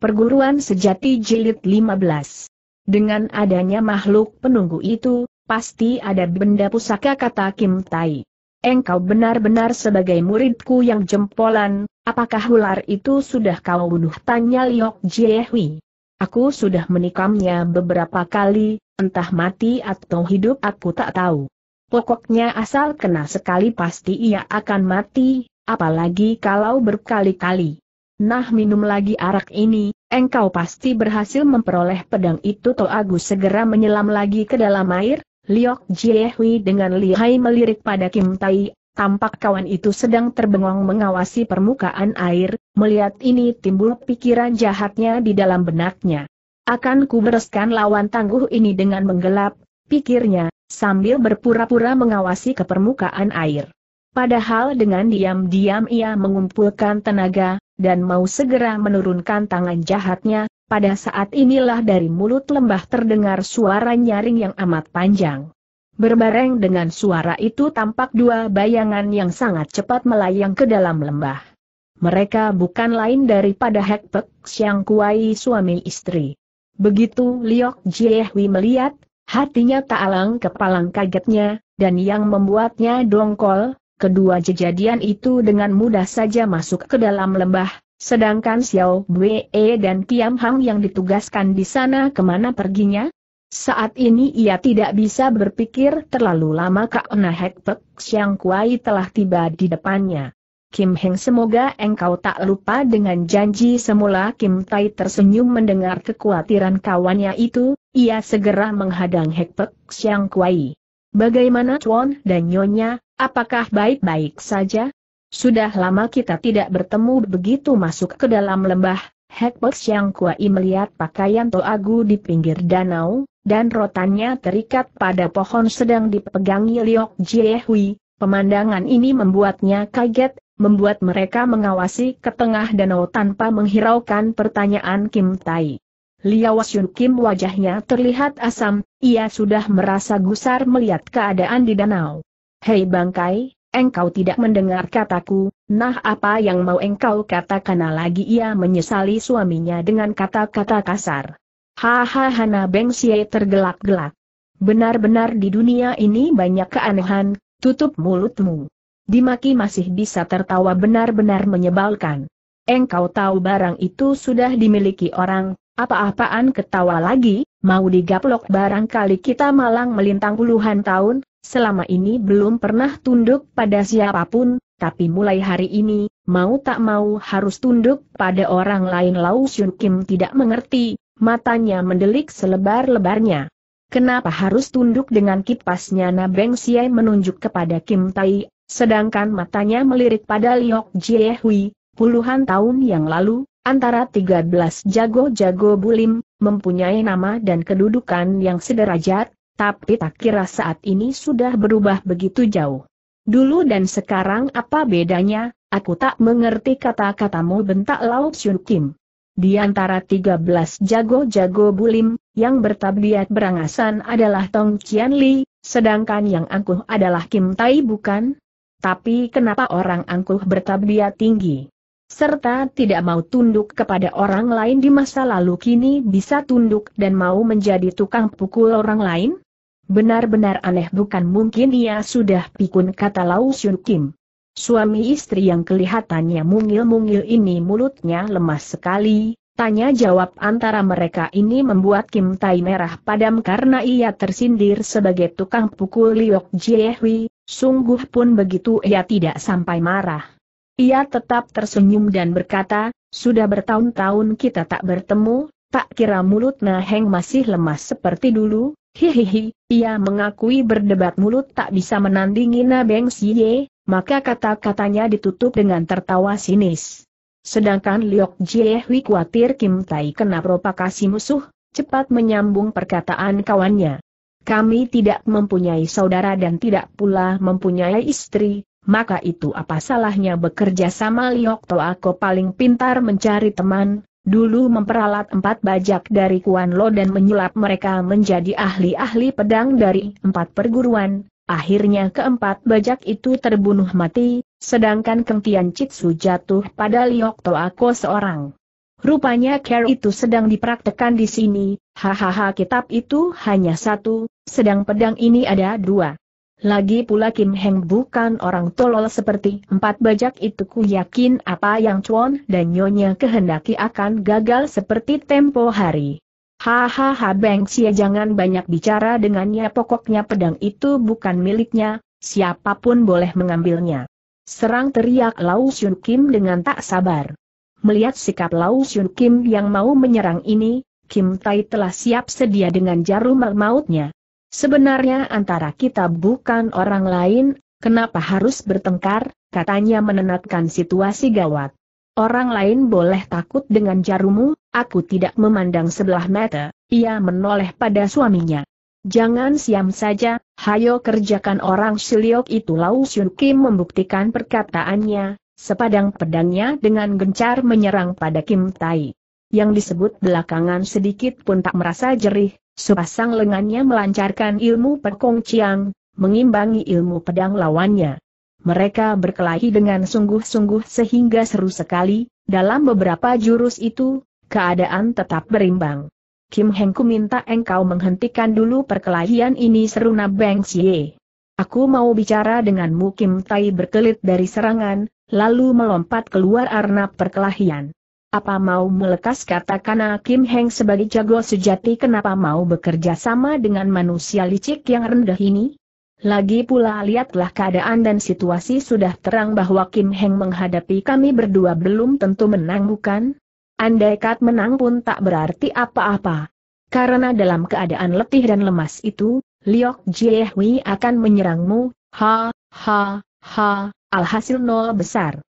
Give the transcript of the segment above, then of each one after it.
Perguruan Sejati Jilid 15 Dengan adanya makhluk penunggu itu, pasti ada benda pusaka kata Kim Tai. Engkau benar-benar sebagai muridku yang jempolan, apakah ular itu sudah kau bunuh? Tanya Liok Jiehui. Aku sudah menikamnya beberapa kali, entah mati atau hidup aku tak tahu. Pokoknya asal kena sekali pasti ia akan mati, apalagi kalau berkali-kali. Nah minum lagi arak ini, engkau pasti berhasil memperoleh pedang itu Toh Agus segera menyelam lagi ke dalam air, Liok Jiehui dengan lihai melirik pada Kim Tai, tampak kawan itu sedang terbengong mengawasi permukaan air, melihat ini timbul pikiran jahatnya di dalam benaknya. Akan ku lawan tangguh ini dengan menggelap, pikirnya, sambil berpura-pura mengawasi ke permukaan air. Padahal dengan diam-diam ia mengumpulkan tenaga, dan mau segera menurunkan tangan jahatnya, pada saat inilah dari mulut lembah terdengar suara nyaring yang amat panjang. Berbareng dengan suara itu tampak dua bayangan yang sangat cepat melayang ke dalam lembah. Mereka bukan lain daripada Hek Pek Kuai suami istri. Begitu Liok Jiehwi melihat, hatinya tak alang kepalang kagetnya, dan yang membuatnya dongkol, Kedua kejadian itu dengan mudah saja masuk ke dalam lembah, sedangkan Xiao Wei dan Tiam Hang yang ditugaskan di sana kemana perginya? Saat ini ia tidak bisa berpikir terlalu lama karena Hek Pek Xiang Kuai telah tiba di depannya. Kim Heng semoga engkau tak lupa dengan janji semula Kim Tai tersenyum mendengar kekhawatiran kawannya itu, ia segera menghadang Hek Pek Xiang Kuai. Bagaimana Chuan dan Nyonya, Apakah baik-baik saja? Sudah lama kita tidak bertemu begitu masuk ke dalam lembah, Hekpek yang Kuai melihat pakaian Toagu di pinggir danau, dan rotannya terikat pada pohon sedang dipegangi Liok Jiehui, pemandangan ini membuatnya kaget, membuat mereka mengawasi ke tengah danau tanpa menghiraukan pertanyaan Kim Tai. Liawas Yun Kim wajahnya terlihat asam, ia sudah merasa gusar melihat keadaan di danau. Hei bangkai, engkau tidak mendengar kataku, nah apa yang mau engkau katakan lagi ia menyesali suaminya dengan kata-kata kasar. Hahaha Hana Beng tergelak-gelak. Benar-benar di dunia ini banyak keanehan, tutup mulutmu. Dimaki masih bisa tertawa benar-benar menyebalkan. Engkau tahu barang itu sudah dimiliki orang, apa-apaan ketawa lagi, mau digaplok barangkali kita malang melintang puluhan tahun, Selama ini belum pernah tunduk pada siapapun, tapi mulai hari ini, mau tak mau harus tunduk pada orang lain Lau Xun Kim tidak mengerti, matanya mendelik selebar-lebarnya. Kenapa harus tunduk dengan kipasnya Na Beng Xie menunjuk kepada Kim Tai, sedangkan matanya melirik pada Liok Jie Hui, puluhan tahun yang lalu, antara 13 jago-jago bulim, mempunyai nama dan kedudukan yang sederajat, tapi tak kira saat ini sudah berubah begitu jauh. Dulu dan sekarang apa bedanya, aku tak mengerti kata-katamu bentak Lau Xun Kim. Di antara 13 jago-jago bulim, yang bertabiat berangasan adalah Tong Qian Li, sedangkan yang angkuh adalah Kim Tai bukan? Tapi kenapa orang angkuh bertabiat tinggi? Serta tidak mau tunduk kepada orang lain di masa lalu kini bisa tunduk dan mau menjadi tukang pukul orang lain? Benar-benar aneh bukan mungkin ia sudah pikun kata Lau Xun Kim. Suami istri yang kelihatannya mungil-mungil ini mulutnya lemas sekali, tanya jawab antara mereka ini membuat Kim Tai merah padam karena ia tersindir sebagai tukang pukul Liok Jiehui, sungguh pun begitu ia tidak sampai marah. Ia tetap tersenyum dan berkata, sudah bertahun-tahun kita tak bertemu, tak kira mulut Naheng masih lemas seperti dulu, Hihihi, ia mengakui berdebat mulut tak bisa menandingi Na Beng maka kata-katanya ditutup dengan tertawa sinis. Sedangkan Liok hui khawatir Kim Tai kena provokasi musuh, cepat menyambung perkataan kawannya. Kami tidak mempunyai saudara dan tidak pula mempunyai istri, maka itu apa salahnya bekerja sama Liok Toako paling pintar mencari teman, dulu memperalat empat bajak dari Kuan Lo dan menyulap mereka menjadi ahli-ahli pedang dari empat perguruan, akhirnya keempat bajak itu terbunuh mati, sedangkan Keng Tian Su jatuh pada Liok Toako seorang. Rupanya care itu sedang dipraktekan di sini, hahaha kitab itu hanya satu, sedang pedang ini ada dua. Lagi pula Kim Heng bukan orang tolol seperti empat bajak itu ku yakin apa yang Chuan dan Nyonya kehendaki akan gagal seperti tempo hari. Hahaha Beng Xie jangan banyak bicara dengannya pokoknya pedang itu bukan miliknya, siapapun boleh mengambilnya. Serang teriak Lau Xun Kim dengan tak sabar. Melihat sikap Lau Xun Kim yang mau menyerang ini, Kim Tai telah siap sedia dengan jarum mautnya. Sebenarnya antara kita bukan orang lain, kenapa harus bertengkar, katanya menenatkan situasi gawat. Orang lain boleh takut dengan jarumu, aku tidak memandang sebelah mata, ia menoleh pada suaminya. Jangan siam saja, hayo kerjakan orang siliok itu Lau Shun Kim membuktikan perkataannya, sepadang pedangnya dengan gencar menyerang pada Kim Tai. Yang disebut belakangan sedikit pun tak merasa jerih, Sepasang lengannya melancarkan ilmu perkong ciang, mengimbangi ilmu pedang lawannya. Mereka berkelahi dengan sungguh-sungguh sehingga seru sekali, dalam beberapa jurus itu, keadaan tetap berimbang. Kim Hengku minta engkau menghentikan dulu perkelahian ini seru Beng Xie. Aku mau bicara denganmu Kim Tai berkelit dari serangan, lalu melompat keluar arna perkelahian. Apa mau melekas katakan ah Kim Heng sebagai jago sejati kenapa mau bekerja sama dengan manusia licik yang rendah ini? Lagi pula lihatlah keadaan dan situasi sudah terang bahwa Kim Heng menghadapi kami berdua belum tentu menang bukan? Andai kat menang pun tak berarti apa-apa. Karena dalam keadaan letih dan lemas itu, Liok Jiehui akan menyerangmu, ha, ha, ha, alhasil nol besar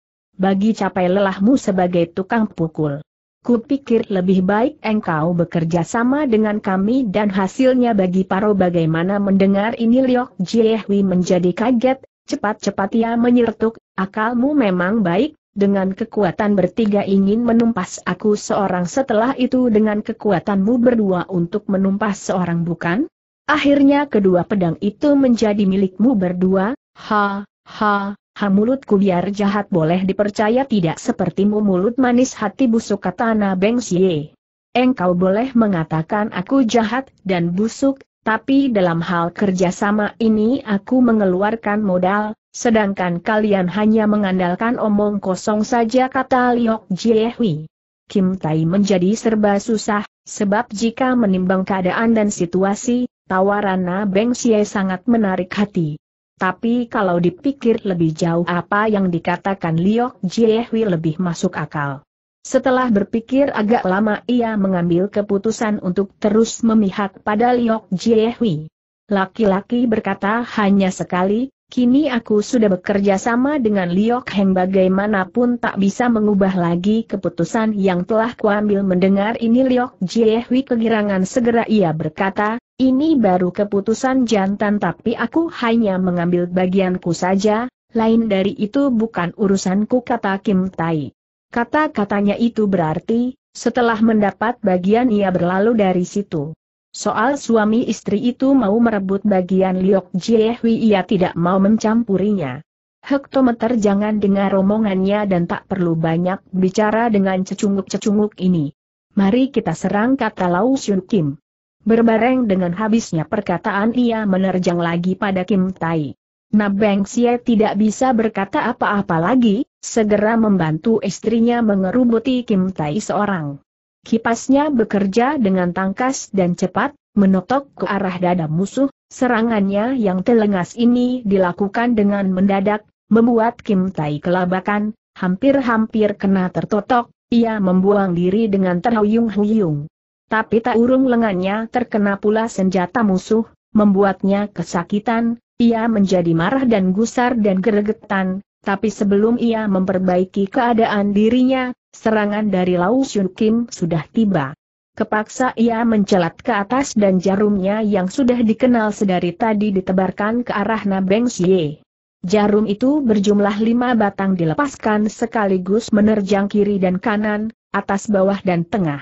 bagi capai lelahmu sebagai tukang pukul. Kupikir lebih baik engkau bekerja sama dengan kami dan hasilnya bagi Paro bagaimana mendengar ini Liok Jiehwi menjadi kaget, cepat-cepat ia menyertuk, akalmu memang baik, dengan kekuatan bertiga ingin menumpas aku seorang setelah itu dengan kekuatanmu berdua untuk menumpas seorang bukan? Akhirnya kedua pedang itu menjadi milikmu berdua, ha, ha, Ha mulutku biar jahat boleh dipercaya tidak sepertimu mulut manis hati busuk kata Na Beng Xie. Engkau boleh mengatakan aku jahat dan busuk, tapi dalam hal kerjasama ini aku mengeluarkan modal, sedangkan kalian hanya mengandalkan omong kosong saja kata Liok Hui. Kim Tai menjadi serba susah, sebab jika menimbang keadaan dan situasi, tawaran Na Beng Xie sangat menarik hati. Tapi kalau dipikir lebih jauh apa yang dikatakan Liok Jiehwi lebih masuk akal. Setelah berpikir agak lama ia mengambil keputusan untuk terus memihak pada Liok Jiehwi. Laki-laki berkata hanya sekali, Kini aku sudah bekerja sama dengan Liok Heng bagaimanapun tak bisa mengubah lagi keputusan yang telah kuambil mendengar ini Liok Jiehwi kegirangan segera ia berkata, ini baru keputusan jantan tapi aku hanya mengambil bagianku saja, lain dari itu bukan urusanku kata Kim Tai. Kata-katanya itu berarti, setelah mendapat bagian ia berlalu dari situ. Soal suami istri itu mau merebut bagian Liok Jiehui ia tidak mau mencampurinya. Hektometer jangan dengar omongannya dan tak perlu banyak bicara dengan cecunguk-cecunguk ini. Mari kita serang kata Lau Xun Kim. Berbareng dengan habisnya perkataan ia menerjang lagi pada Kim Tai. Nah Beng Xie tidak bisa berkata apa-apa lagi, segera membantu istrinya mengerubuti Kim Tai seorang. Kipasnya bekerja dengan tangkas dan cepat, menotok ke arah dada musuh, serangannya yang telengas ini dilakukan dengan mendadak, membuat Kim Tai kelabakan, hampir-hampir kena tertotok, ia membuang diri dengan terhuyung-huyung. Tapi tak urung lengannya terkena pula senjata musuh, membuatnya kesakitan, ia menjadi marah dan gusar dan geregetan, tapi sebelum ia memperbaiki keadaan dirinya, Serangan dari Lau Xun Kim sudah tiba. Kepaksa ia mencelat ke atas dan jarumnya yang sudah dikenal sedari tadi ditebarkan ke arah Nabeng Xie. Jarum itu berjumlah lima batang dilepaskan sekaligus menerjang kiri dan kanan, atas bawah dan tengah.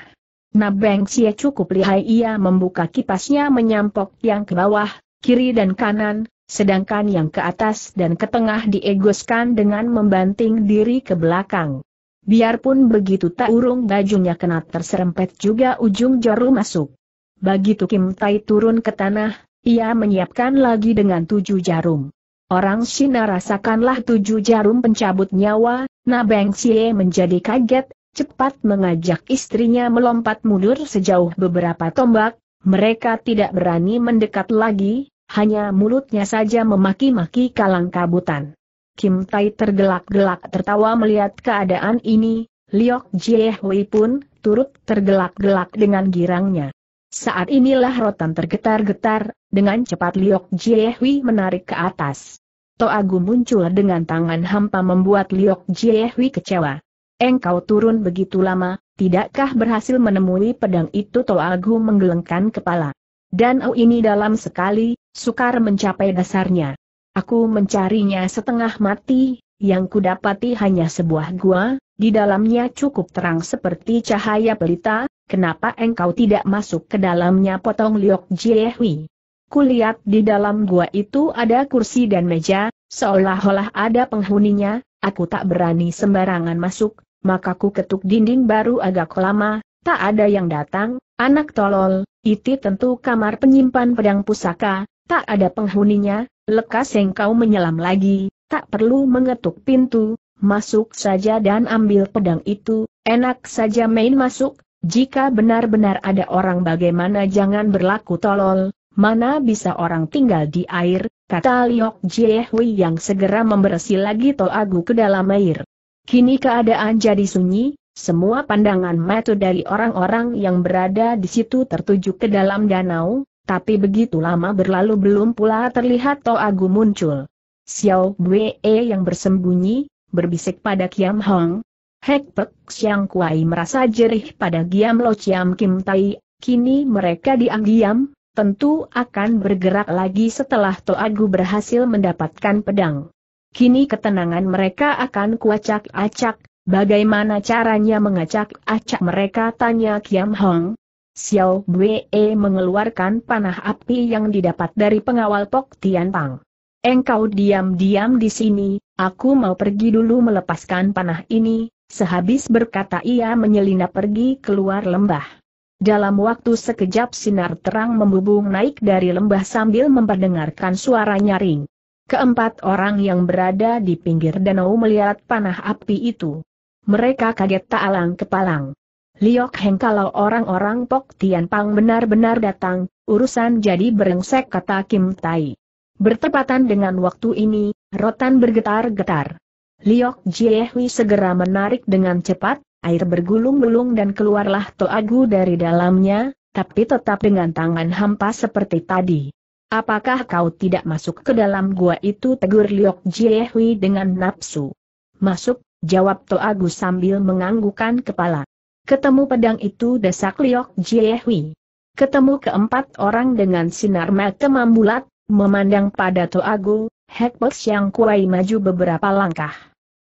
Nabeng Xie cukup lihai ia membuka kipasnya menyampok yang ke bawah, kiri dan kanan, sedangkan yang ke atas dan ke tengah diegoskan dengan membanting diri ke belakang. Biarpun begitu tak urung bajunya kena terserempet juga ujung jarum masuk. Begitu Kim Tai turun ke tanah, ia menyiapkan lagi dengan tujuh jarum. Orang Sina rasakanlah tujuh jarum pencabut nyawa, Na Beng Xie menjadi kaget, cepat mengajak istrinya melompat mundur sejauh beberapa tombak, mereka tidak berani mendekat lagi, hanya mulutnya saja memaki-maki kalang kabutan. Kim Tai tergelak-gelak tertawa melihat keadaan ini, Liok Jie pun turut tergelak-gelak dengan girangnya. Saat inilah rotan tergetar-getar, dengan cepat Liok Jiehui menarik ke atas. Toagu muncul dengan tangan hampa membuat Liok Jiehui kecewa. Engkau turun begitu lama, tidakkah berhasil menemui pedang itu Toagu menggelengkan kepala. Dan oh ini dalam sekali, sukar mencapai dasarnya. Aku mencarinya setengah mati, yang kudapati hanya sebuah gua, di dalamnya cukup terang seperti cahaya pelita, kenapa engkau tidak masuk ke dalamnya potong Liok Jiehui? Kulihat di dalam gua itu ada kursi dan meja, seolah-olah ada penghuninya, aku tak berani sembarangan masuk, maka ku ketuk dinding baru agak lama, tak ada yang datang, anak tolol, itu tentu kamar penyimpan pedang pusaka, tak ada penghuninya, Lekas engkau menyelam lagi, tak perlu mengetuk pintu, masuk saja dan ambil pedang itu, enak saja main masuk, jika benar-benar ada orang bagaimana jangan berlaku tolol, mana bisa orang tinggal di air, kata Liok Jiehui yang segera membersih lagi Toagu ke dalam air. Kini keadaan jadi sunyi, semua pandangan mata dari orang-orang yang berada di situ tertuju ke dalam danau, tapi begitu lama berlalu belum pula terlihat Gu muncul. Xiao Wei yang bersembunyi, berbisik pada Kiam Hong. Hek Pek Xiang Kuai merasa jerih pada Giam Lo Chiam Kim Tai, kini mereka diam-diam, tentu akan bergerak lagi setelah Gu berhasil mendapatkan pedang. Kini ketenangan mereka akan kuacak-acak, bagaimana caranya mengacak-acak mereka tanya Kiam Hong, Xiao Bue mengeluarkan panah api yang didapat dari pengawal Pok Tian Pang. Engkau diam-diam di sini, aku mau pergi dulu melepaskan panah ini, sehabis berkata ia menyelinap pergi keluar lembah. Dalam waktu sekejap sinar terang membubung naik dari lembah sambil memperdengarkan suara nyaring. Keempat orang yang berada di pinggir danau melihat panah api itu. Mereka kaget tak alang kepalang. Liok Heng kalau orang-orang Pok Tian Pang benar-benar datang, urusan jadi berengsek kata Kim Tai. Bertepatan dengan waktu ini, rotan bergetar-getar. Liok Jiehui segera menarik dengan cepat, air bergulung-gulung dan keluarlah Toagu dari dalamnya, tapi tetap dengan tangan hampa seperti tadi. Apakah kau tidak masuk ke dalam gua itu tegur Liok Jiehui dengan nafsu? Masuk, jawab Toagu sambil menganggukan kepala. Ketemu pedang itu desak Liok Jiehui. Ketemu keempat orang dengan sinar mata mambulat, memandang pada Toago, Hekbek yang Kuai maju beberapa langkah.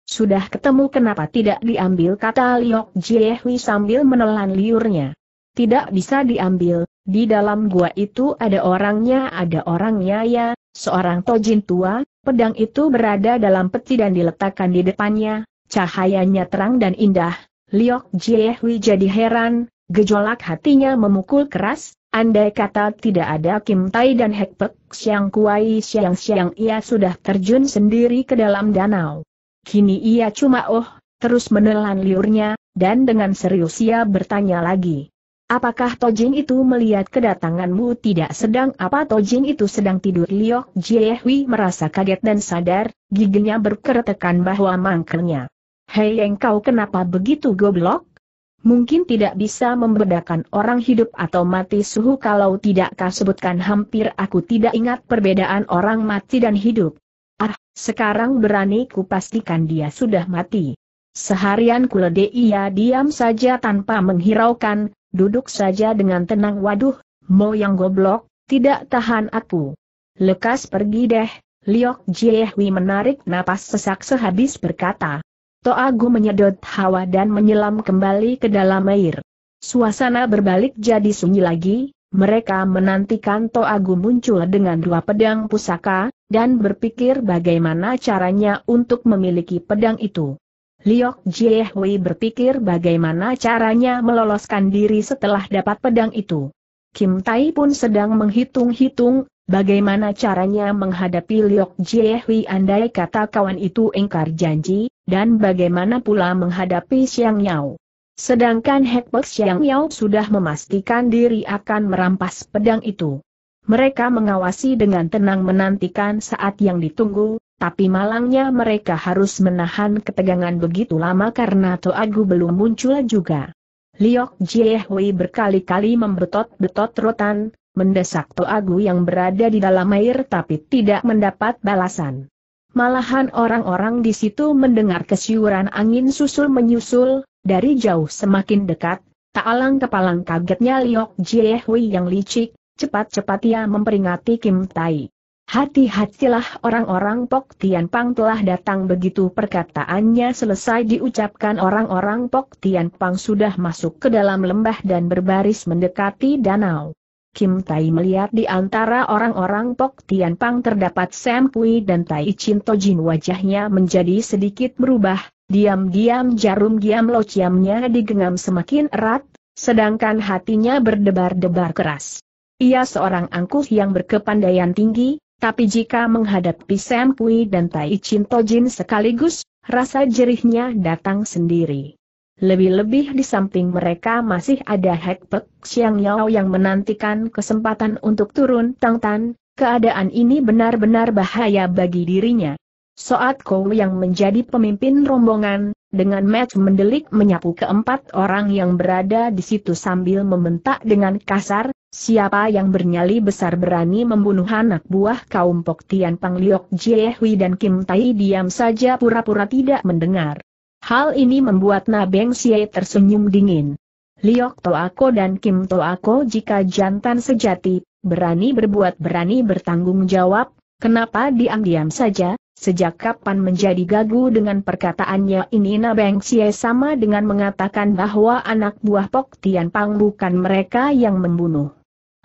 Sudah ketemu kenapa tidak diambil kata Liok Jiehui sambil menelan liurnya. Tidak bisa diambil, di dalam gua itu ada orangnya ada orangnya ya, seorang tojin tua, pedang itu berada dalam peti dan diletakkan di depannya, cahayanya terang dan indah, Liok Jiehui jadi heran, gejolak hatinya memukul keras, andai kata tidak ada Kim Tai dan Hek Pek Siang Kuai Siang Siang ia sudah terjun sendiri ke dalam danau. Kini ia cuma oh, terus menelan liurnya, dan dengan serius ia bertanya lagi. Apakah Tojin itu melihat kedatanganmu tidak sedang apa Tojin itu sedang tidur Liok Jiehui merasa kaget dan sadar, giginya berkeretekan bahwa mangkernya Hei engkau kenapa begitu goblok? Mungkin tidak bisa membedakan orang hidup atau mati suhu kalau tidak kau sebutkan hampir aku tidak ingat perbedaan orang mati dan hidup. Ah, sekarang berani ku pastikan dia sudah mati. Seharian kulede ia diam saja tanpa menghiraukan, duduk saja dengan tenang waduh, mau yang goblok, tidak tahan aku. Lekas pergi deh, Liok Jiehui menarik napas sesak sehabis berkata. Toagu menyedot hawa dan menyelam kembali ke dalam air. Suasana berbalik jadi sunyi lagi, mereka menantikan Toagu muncul dengan dua pedang pusaka, dan berpikir bagaimana caranya untuk memiliki pedang itu. Liok Jiehui berpikir bagaimana caranya meloloskan diri setelah dapat pedang itu. Kim Tai pun sedang menghitung-hitung, Bagaimana caranya menghadapi Liok Jiehui andai kata kawan itu ingkar janji, dan bagaimana pula menghadapi Xiang Yao. Sedangkan Hekpek Xiang Yao sudah memastikan diri akan merampas pedang itu. Mereka mengawasi dengan tenang menantikan saat yang ditunggu, tapi malangnya mereka harus menahan ketegangan begitu lama karena Toagu belum muncul juga. Liok Jiehui berkali-kali membetot-betot rotan, mendesak Toagu yang berada di dalam air tapi tidak mendapat balasan. Malahan orang-orang di situ mendengar kesiuran angin susul-menyusul, dari jauh semakin dekat, tak alang kepalang kagetnya Liok Jiehui yang licik, cepat-cepat ia memperingati Kim Tai. Hati-hatilah orang-orang Pok Tian Pang telah datang begitu perkataannya selesai diucapkan orang-orang Pok Tian Pang sudah masuk ke dalam lembah dan berbaris mendekati danau. Kim Tai melihat di antara orang-orang Pok Tian Pang terdapat Sam Pui dan Tai Chin To Jin. wajahnya menjadi sedikit berubah, diam-diam jarum giam lo ciamnya digenggam semakin erat, sedangkan hatinya berdebar-debar keras. Ia seorang angkuh yang berkepandaian tinggi, tapi jika menghadapi Sam Pui dan Tai Chin To Jin sekaligus, rasa jerihnya datang sendiri. Lebih-lebih di samping mereka masih ada Hek Pek Siang Yao yang menantikan kesempatan untuk turun Tang Tan, keadaan ini benar-benar bahaya bagi dirinya. Soat Kou yang menjadi pemimpin rombongan, dengan match mendelik menyapu keempat orang yang berada di situ sambil membentak dengan kasar, siapa yang bernyali besar berani membunuh anak buah kaum Pok Tian Pang Liok Jie Hui dan Kim Tai diam saja pura-pura tidak mendengar. Hal ini membuat Nabeng Beng tersenyum dingin. Liok Toako dan Kim Toako jika jantan sejati, berani berbuat berani bertanggung jawab, kenapa diam-diam saja, sejak kapan menjadi gagu dengan perkataannya ini Nabeng Beng sama dengan mengatakan bahwa anak buah Pok Tian Pang bukan mereka yang membunuh.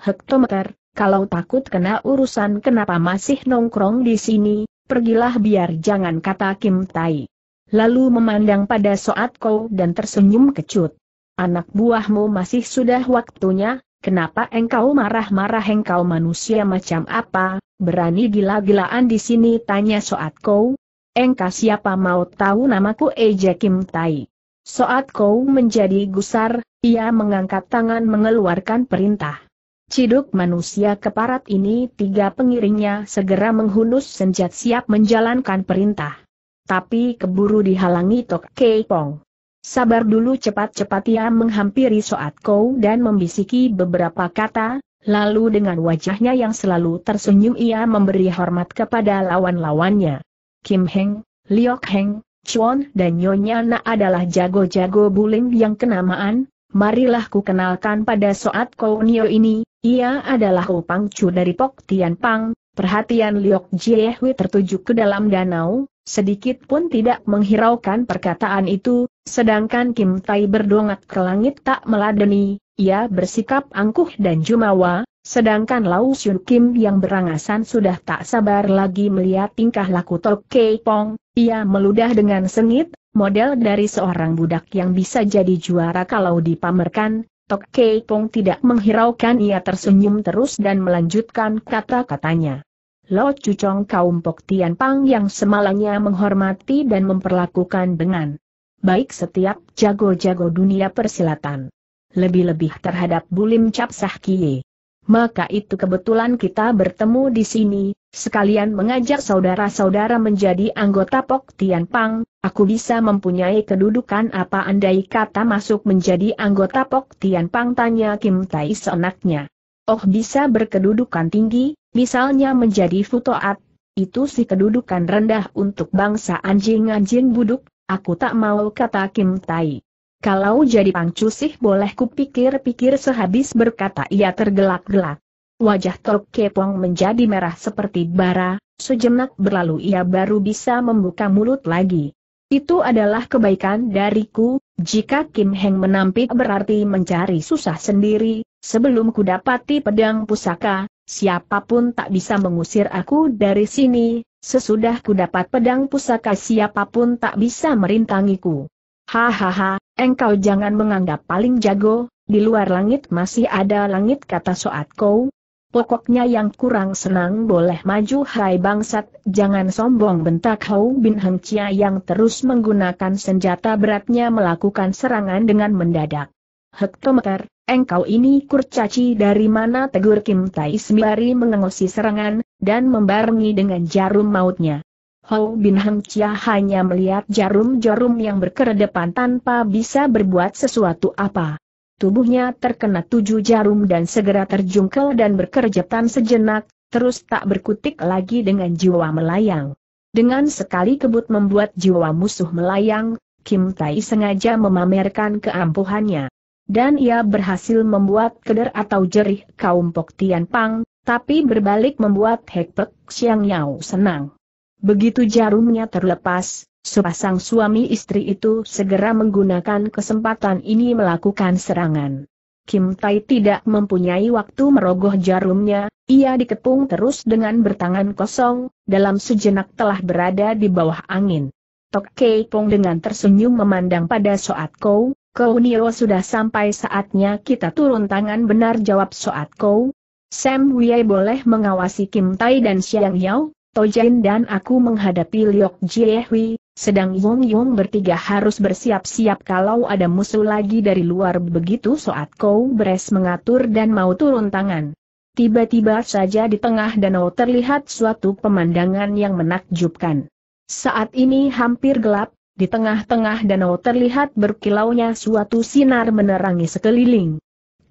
Hektometer, kalau takut kena urusan kenapa masih nongkrong di sini, pergilah biar jangan kata Kim Tai lalu memandang pada Soat Kou dan tersenyum kecut. Anak buahmu masih sudah waktunya, kenapa engkau marah-marah engkau manusia macam apa, berani gila-gilaan di sini tanya Soat Kou. Engkau siapa mau tahu namaku Eje Kim Tai. Soat Kou menjadi gusar, ia mengangkat tangan mengeluarkan perintah. Ciduk manusia keparat ini tiga pengiringnya segera menghunus senjat siap menjalankan perintah tapi keburu dihalangi Tok Kei Pong. Sabar dulu cepat-cepat ia menghampiri Soat Kou dan membisiki beberapa kata, lalu dengan wajahnya yang selalu tersenyum ia memberi hormat kepada lawan-lawannya. Kim Heng, Liok Heng, Chuan dan Nyonya Na adalah jago-jago bulim yang kenamaan, marilah ku kenalkan pada Soat Kou Nio ini, ia adalah Upang Chu dari Pok Tian Pang, perhatian Liok Jiehui tertuju ke dalam danau, sedikit pun tidak menghiraukan perkataan itu, sedangkan Kim Tai berdongak ke langit tak meladeni, ia bersikap angkuh dan jumawa, sedangkan Lau Xun Kim yang berangasan sudah tak sabar lagi melihat tingkah laku Tok Kei Pong, ia meludah dengan sengit, model dari seorang budak yang bisa jadi juara kalau dipamerkan, Tok Kei Pong tidak menghiraukan ia tersenyum terus dan melanjutkan kata-katanya. Lo Cucong kaum Pok Pang yang semalanya menghormati dan memperlakukan dengan baik setiap jago-jago dunia persilatan. Lebih-lebih terhadap Bulim Cap Sah Kie. Maka itu kebetulan kita bertemu di sini, sekalian mengajak saudara-saudara menjadi anggota Pok Tian Pang. aku bisa mempunyai kedudukan apa andai kata masuk menjadi anggota Pok Tian Pang, tanya Kim Tai senaknya. Oh bisa berkedudukan tinggi, Misalnya menjadi futoat, itu si kedudukan rendah untuk bangsa anjing-anjing buduk, aku tak mau kata Kim Tai. Kalau jadi pangcusih boleh kupikir-pikir sehabis berkata ia tergelak-gelak. Wajah Tok Kepong menjadi merah seperti bara, sejenak berlalu ia baru bisa membuka mulut lagi. Itu adalah kebaikan dariku, jika Kim Heng menampik berarti mencari susah sendiri, sebelum ku dapati pedang pusaka, siapapun tak bisa mengusir aku dari sini, sesudah ku dapat pedang pusaka siapapun tak bisa merintangiku. Hahaha, engkau jangan menganggap paling jago, di luar langit masih ada langit kata soat kau. Pokoknya yang kurang senang boleh maju hai bangsat, jangan sombong bentak Hou Bin Heng Chia yang terus menggunakan senjata beratnya melakukan serangan dengan mendadak. Hektometer, Engkau ini kurcaci dari mana tegur Kim Tai sembari mengengosi serangan, dan membarengi dengan jarum mautnya. Hou Bin Heng Chia hanya melihat jarum-jarum yang berkeredepan tanpa bisa berbuat sesuatu apa. Tubuhnya terkena tujuh jarum dan segera terjungkel dan berkerjetan sejenak, terus tak berkutik lagi dengan jiwa melayang. Dengan sekali kebut membuat jiwa musuh melayang, Kim Tai sengaja memamerkan keampuhannya dan ia berhasil membuat keder atau jerih kaum Pok Tian Pang, tapi berbalik membuat Hekpek Xiang Yao senang. Begitu jarumnya terlepas, sepasang suami istri itu segera menggunakan kesempatan ini melakukan serangan. Kim Tai tidak mempunyai waktu merogoh jarumnya, ia dikepung terus dengan bertangan kosong, dalam sejenak telah berada di bawah angin. Tok Kei Pong dengan tersenyum memandang pada Soat Kou, Kau Niro sudah sampai saatnya kita turun tangan benar jawab Soat Kau. Sam Wei boleh mengawasi Kim Tai dan Xiang Yao, Tojin dan aku menghadapi Liok Jiehui, sedang Yong Yong bertiga harus bersiap-siap kalau ada musuh lagi dari luar begitu Soat Kau beres mengatur dan mau turun tangan. Tiba-tiba saja di tengah danau terlihat suatu pemandangan yang menakjubkan. Saat ini hampir gelap, di tengah-tengah danau terlihat berkilaunya suatu sinar menerangi sekeliling.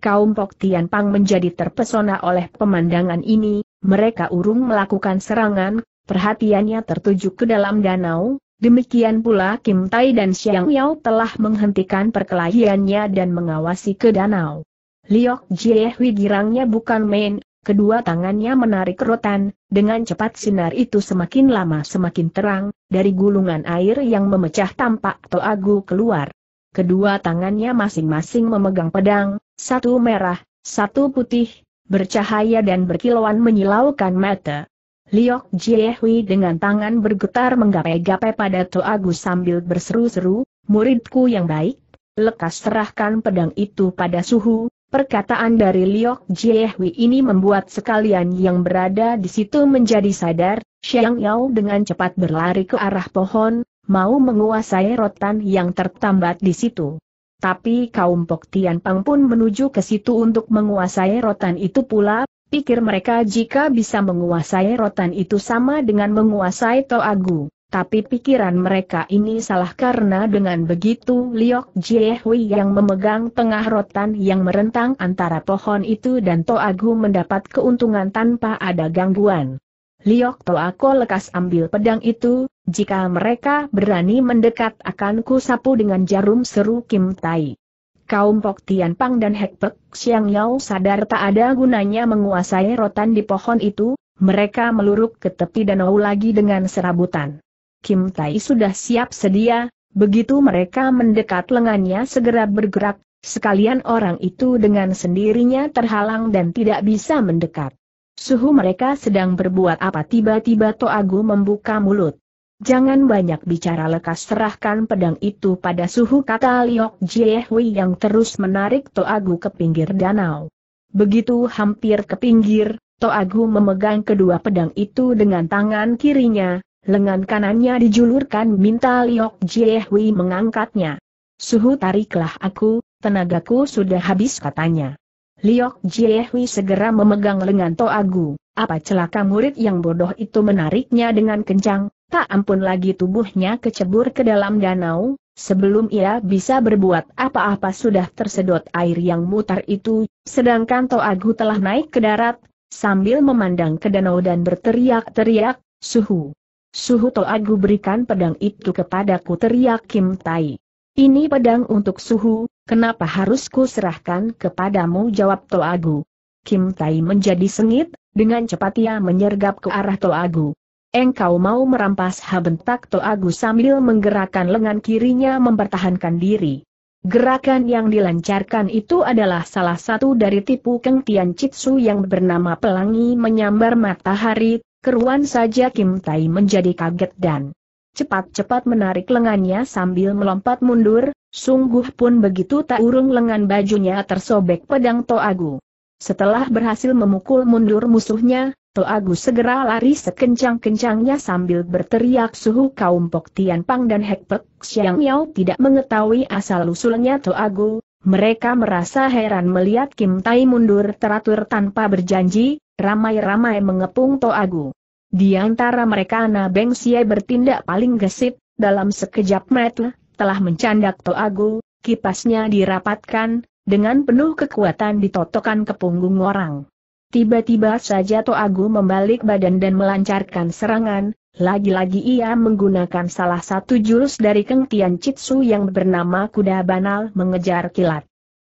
Kaum Pok Tian Pang menjadi terpesona oleh pemandangan ini, mereka urung melakukan serangan, perhatiannya tertuju ke dalam danau, demikian pula Kim Tai dan Xiang Yao telah menghentikan perkelahiannya dan mengawasi ke danau. Liok Jiehwi girangnya bukan main, kedua tangannya menarik rotan, dengan cepat sinar itu semakin lama semakin terang, dari gulungan air yang memecah tampak Toagu keluar. Kedua tangannya masing-masing memegang pedang, satu merah, satu putih, bercahaya dan berkilauan menyilaukan mata. Liok Jiehui dengan tangan bergetar menggapai-gapai pada Toagu sambil berseru-seru, muridku yang baik, lekas serahkan pedang itu pada suhu, Perkataan dari Liok Jiehui ini membuat sekalian yang berada di situ menjadi sadar, Xiang Yao dengan cepat berlari ke arah pohon, mau menguasai rotan yang tertambat di situ. Tapi kaum Pok Tian Pang pun menuju ke situ untuk menguasai rotan itu pula, pikir mereka jika bisa menguasai rotan itu sama dengan menguasai Toagu. Tapi pikiran mereka ini salah karena dengan begitu Liok Jiehui yang memegang tengah rotan yang merentang antara pohon itu dan Toagu mendapat keuntungan tanpa ada gangguan. Liok Toako lekas ambil pedang itu, jika mereka berani mendekat akan ku sapu dengan jarum seru Kim Tai. Kaum Pok Tian Pang dan Hek Pek Xiang Yao sadar tak ada gunanya menguasai rotan di pohon itu, mereka meluruk ke tepi danau lagi dengan serabutan. Kim Tai sudah siap sedia, begitu mereka mendekat lengannya segera bergerak, sekalian orang itu dengan sendirinya terhalang dan tidak bisa mendekat. Suhu mereka sedang berbuat apa tiba-tiba Toagu membuka mulut. Jangan banyak bicara lekas serahkan pedang itu pada suhu kata Liok Jiehui yang terus menarik Toagu ke pinggir danau. Begitu hampir ke pinggir, Toagu memegang kedua pedang itu dengan tangan kirinya, Lengan kanannya dijulurkan minta Liok Jiehui mengangkatnya. Suhu tariklah aku, tenagaku sudah habis katanya. Liok Jiehui segera memegang lengan Toagu, apa celaka murid yang bodoh itu menariknya dengan kencang, tak ampun lagi tubuhnya kecebur ke dalam danau, sebelum ia bisa berbuat apa-apa sudah tersedot air yang mutar itu, sedangkan Toagu telah naik ke darat, sambil memandang ke danau dan berteriak-teriak, suhu. Suhu Toagu berikan pedang itu kepadaku teriak Kim Tai. Ini pedang untuk Suhu, kenapa harus ku serahkan kepadamu jawab Toagu. Kim Tai menjadi sengit, dengan cepat ia menyergap ke arah Toagu. Engkau mau merampas ha Toagu sambil menggerakkan lengan kirinya mempertahankan diri. Gerakan yang dilancarkan itu adalah salah satu dari tipu Keng Tian Chitsu yang bernama Pelangi Menyambar Matahari, Keruan saja Kim Tai menjadi kaget dan cepat-cepat menarik lengannya sambil melompat mundur, sungguh pun begitu tak urung lengan bajunya tersobek pedang Toagu. Setelah berhasil memukul mundur musuhnya, Toagu segera lari sekencang-kencangnya sambil berteriak suhu kaum Pok Tian Pang dan Hek Pek Xiang Yao tidak mengetahui asal-usulnya Toagu, mereka merasa heran melihat Kim Tai mundur teratur tanpa berjanji, ramai-ramai mengepung Toagu. Di antara mereka Na Beng Xie bertindak paling gesit, dalam sekejap mata, telah mencandak Toago, kipasnya dirapatkan, dengan penuh kekuatan ditotokan ke punggung orang. Tiba-tiba saja Toago membalik badan dan melancarkan serangan, lagi-lagi ia menggunakan salah satu jurus dari Keng Tian Chitsu yang bernama Kuda Banal mengejar kilat.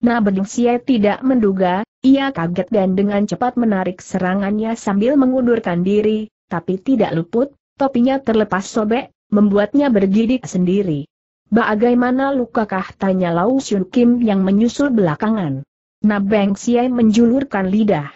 Nah Bedingsie tidak menduga, ia kaget dan dengan cepat menarik serangannya sambil mengundurkan diri, tapi tidak luput, topinya terlepas sobek, membuatnya bergidik sendiri. Bagaimana lukakah tanya Lau Xiu Kim yang menyusul belakangan. Nabeng Beng menjulurkan lidah.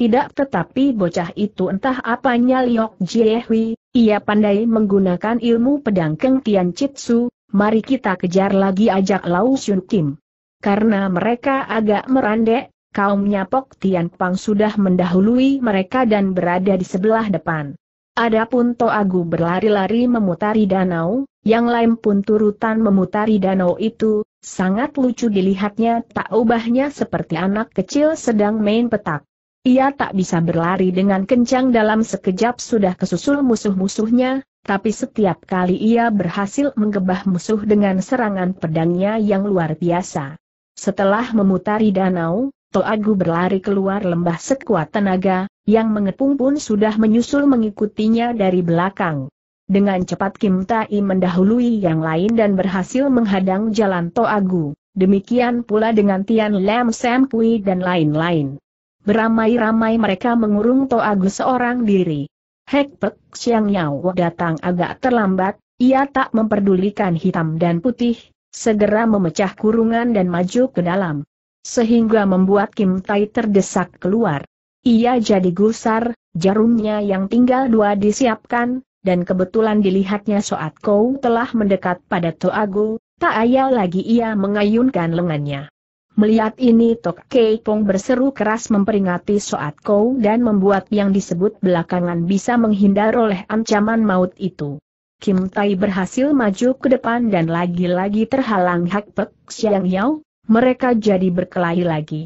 Tidak tetapi bocah itu entah apanya Liok Jiehui, ia pandai menggunakan ilmu pedang Keng Tian Chitsu, mari kita kejar lagi ajak Lau Xun Kim. Karena mereka agak merandek, kaumnya Pok Tian Pang sudah mendahului mereka dan berada di sebelah depan. Adapun Toagu berlari-lari memutari danau, yang lain pun turutan memutari danau itu, sangat lucu dilihatnya tak ubahnya seperti anak kecil sedang main petak. Ia tak bisa berlari dengan kencang dalam sekejap sudah kesusul musuh-musuhnya, tapi setiap kali ia berhasil menggebah musuh dengan serangan pedangnya yang luar biasa. Setelah memutari danau, Agu berlari keluar lembah sekuat tenaga, yang mengepung pun sudah menyusul mengikutinya dari belakang. Dengan cepat Kim Tai mendahului yang lain dan berhasil menghadang jalan Agu. demikian pula dengan Tian Lam Sam Kui dan lain-lain. Beramai-ramai mereka mengurung Toagu seorang diri. Hek Pek Siang Yau datang agak terlambat, ia tak memperdulikan hitam dan putih, segera memecah kurungan dan maju ke dalam sehingga membuat Kim Tai terdesak keluar. Ia jadi gusar, jarumnya yang tinggal dua disiapkan, dan kebetulan dilihatnya Soat Kou telah mendekat pada Toago, tak ayal lagi ia mengayunkan lengannya. Melihat ini Tok Kei Pong berseru keras memperingati Soat Kou dan membuat yang disebut belakangan bisa menghindar oleh ancaman maut itu. Kim Tai berhasil maju ke depan dan lagi-lagi terhalang Hak Pek Siang Yau. Mereka jadi berkelahi lagi.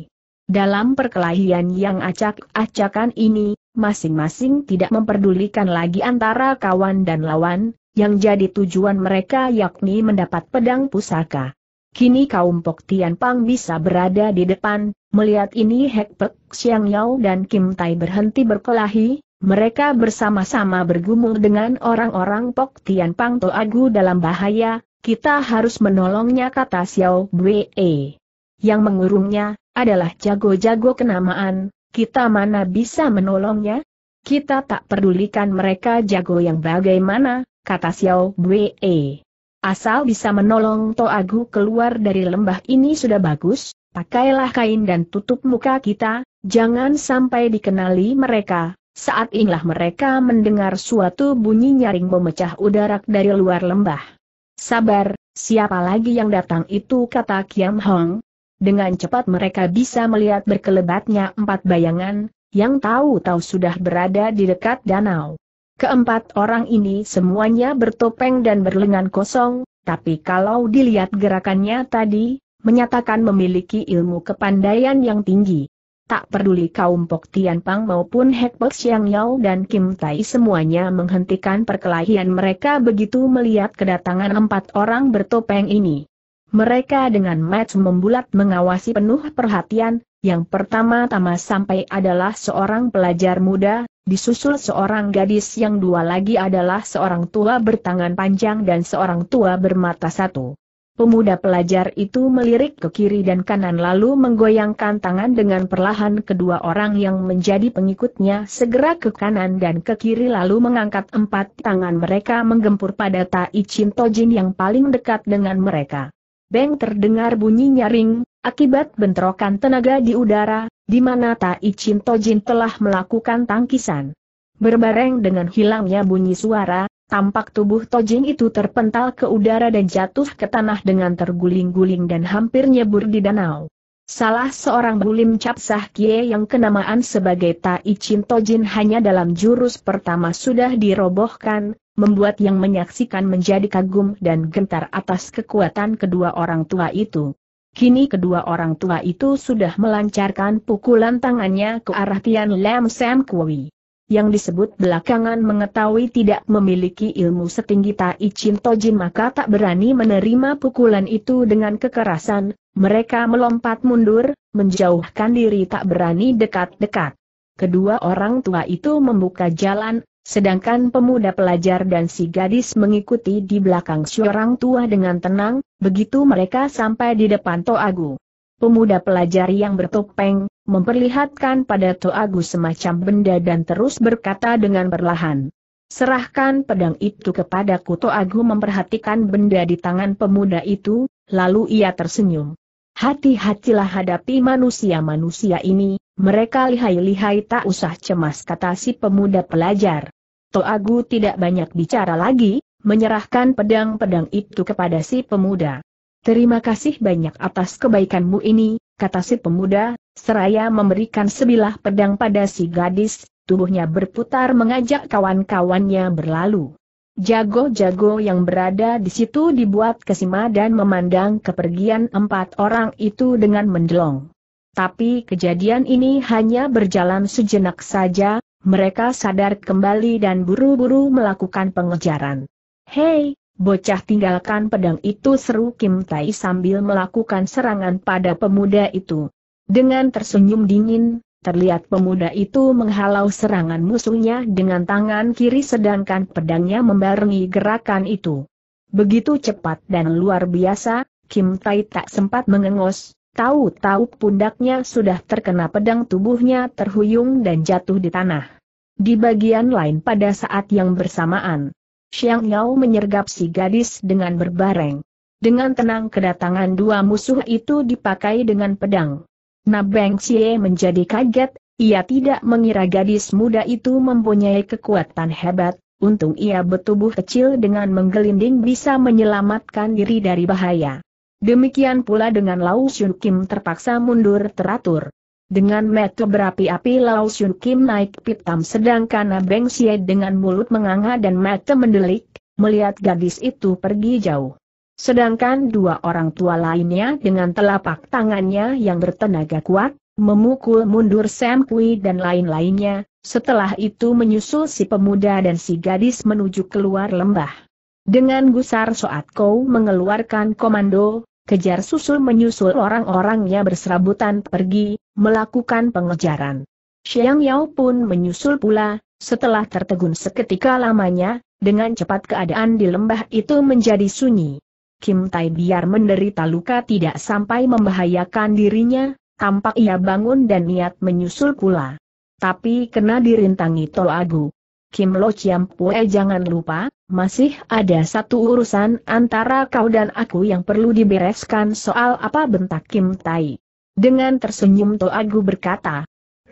Dalam perkelahian yang acak-acakan ini, masing-masing tidak memperdulikan lagi antara kawan dan lawan, yang jadi tujuan mereka yakni mendapat pedang pusaka. Kini kaum Pok Tian Pang bisa berada di depan, melihat ini Hek Pek Xiang Yao dan Kim Tai berhenti berkelahi, mereka bersama-sama bergumul dengan orang-orang Pok Tian Pang Toagu dalam bahaya, kita harus menolongnya kata Xiao Wei. Yang mengurungnya, adalah jago-jago kenamaan, kita mana bisa menolongnya? Kita tak pedulikan mereka jago yang bagaimana, kata Xiao Wei. Asal bisa menolong Toagu keluar dari lembah ini sudah bagus, pakailah kain dan tutup muka kita, jangan sampai dikenali mereka. Saat inilah mereka mendengar suatu bunyi nyaring memecah udara dari luar lembah. Sabar, siapa lagi yang datang itu kata Kiam Hong. Dengan cepat mereka bisa melihat berkelebatnya empat bayangan, yang tahu-tahu sudah berada di dekat danau. Keempat orang ini semuanya bertopeng dan berlengan kosong, tapi kalau dilihat gerakannya tadi, menyatakan memiliki ilmu kepandaian yang tinggi. Tak peduli kaum Pok Pang maupun Hek Pek Siang Yau dan Kim Tai semuanya menghentikan perkelahian mereka begitu melihat kedatangan empat orang bertopeng ini. Mereka dengan match membulat mengawasi penuh perhatian, yang pertama-tama sampai adalah seorang pelajar muda, disusul seorang gadis yang dua lagi adalah seorang tua bertangan panjang dan seorang tua bermata satu. Pemuda pelajar itu melirik ke kiri dan kanan lalu menggoyangkan tangan dengan perlahan kedua orang yang menjadi pengikutnya segera ke kanan dan ke kiri lalu mengangkat empat tangan mereka menggempur pada Tai Chin Tojin yang paling dekat dengan mereka. Beng terdengar bunyi nyaring, akibat bentrokan tenaga di udara, di mana Tai Chin Tojin telah melakukan tangkisan. Berbareng dengan hilangnya bunyi suara, Tampak tubuh Tojing itu terpental ke udara dan jatuh ke tanah dengan terguling-guling dan hampir nyebur di danau. Salah seorang bulim cap Kie yang kenamaan sebagai Tai Chin Tojin hanya dalam jurus pertama sudah dirobohkan, membuat yang menyaksikan menjadi kagum dan gentar atas kekuatan kedua orang tua itu. Kini kedua orang tua itu sudah melancarkan pukulan tangannya ke arah Tian Lam Sam Kui yang disebut belakangan mengetahui tidak memiliki ilmu setinggi Tai Chin Tojin maka tak berani menerima pukulan itu dengan kekerasan, mereka melompat mundur, menjauhkan diri tak berani dekat-dekat. Kedua orang tua itu membuka jalan, sedangkan pemuda pelajar dan si gadis mengikuti di belakang si orang tua dengan tenang, begitu mereka sampai di depan Toagu. Pemuda pelajar yang bertopeng, memperlihatkan pada Toagu semacam benda dan terus berkata dengan perlahan. Serahkan pedang itu kepadaku Toagu memperhatikan benda di tangan pemuda itu, lalu ia tersenyum. Hati-hatilah hadapi manusia-manusia ini, mereka lihai-lihai tak usah cemas kata si pemuda pelajar. Toagu tidak banyak bicara lagi, menyerahkan pedang-pedang itu kepada si pemuda. Terima kasih banyak atas kebaikanmu ini, kata si pemuda, Seraya memberikan sebilah pedang pada si gadis, tubuhnya berputar mengajak kawan-kawannya berlalu. Jago-jago yang berada di situ dibuat kesima dan memandang kepergian empat orang itu dengan mendelong. Tapi kejadian ini hanya berjalan sejenak saja, mereka sadar kembali dan buru-buru melakukan pengejaran. Hei, bocah tinggalkan pedang itu seru Kim Tai sambil melakukan serangan pada pemuda itu. Dengan tersenyum dingin, terlihat pemuda itu menghalau serangan musuhnya dengan tangan kiri sedangkan pedangnya membarengi gerakan itu. Begitu cepat dan luar biasa, Kim Tai tak sempat mengengos, tahu-tahu pundaknya sudah terkena pedang tubuhnya terhuyung dan jatuh di tanah. Di bagian lain pada saat yang bersamaan, Xiang Yao menyergap si gadis dengan berbareng. Dengan tenang kedatangan dua musuh itu dipakai dengan pedang. Na Beng menjadi kaget, ia tidak mengira gadis muda itu mempunyai kekuatan hebat, untung ia bertubuh kecil dengan menggelinding bisa menyelamatkan diri dari bahaya. Demikian pula dengan Lau Xun Kim terpaksa mundur teratur. Dengan metu berapi-api Lau Xun Kim naik pitam sedangkan Beng Xie dengan mulut menganga dan mata mendelik, melihat gadis itu pergi jauh. Sedangkan dua orang tua lainnya dengan telapak tangannya yang bertenaga kuat, memukul mundur Sam Kui dan lain-lainnya, setelah itu menyusul si pemuda dan si gadis menuju keluar lembah. Dengan gusar Soat Kou mengeluarkan komando, kejar susul menyusul orang-orangnya berserabutan pergi, melakukan pengejaran. Xiang Yao pun menyusul pula, setelah tertegun seketika lamanya, dengan cepat keadaan di lembah itu menjadi sunyi. Kim Tai biar menderita luka tidak sampai membahayakan dirinya, tampak ia bangun dan niat menyusul pula. Tapi kena dirintangi Tol Agu. Kim Lo Chiam Pue jangan lupa, masih ada satu urusan antara kau dan aku yang perlu dibereskan soal apa bentak Kim Tai. Dengan tersenyum Tol Agu berkata,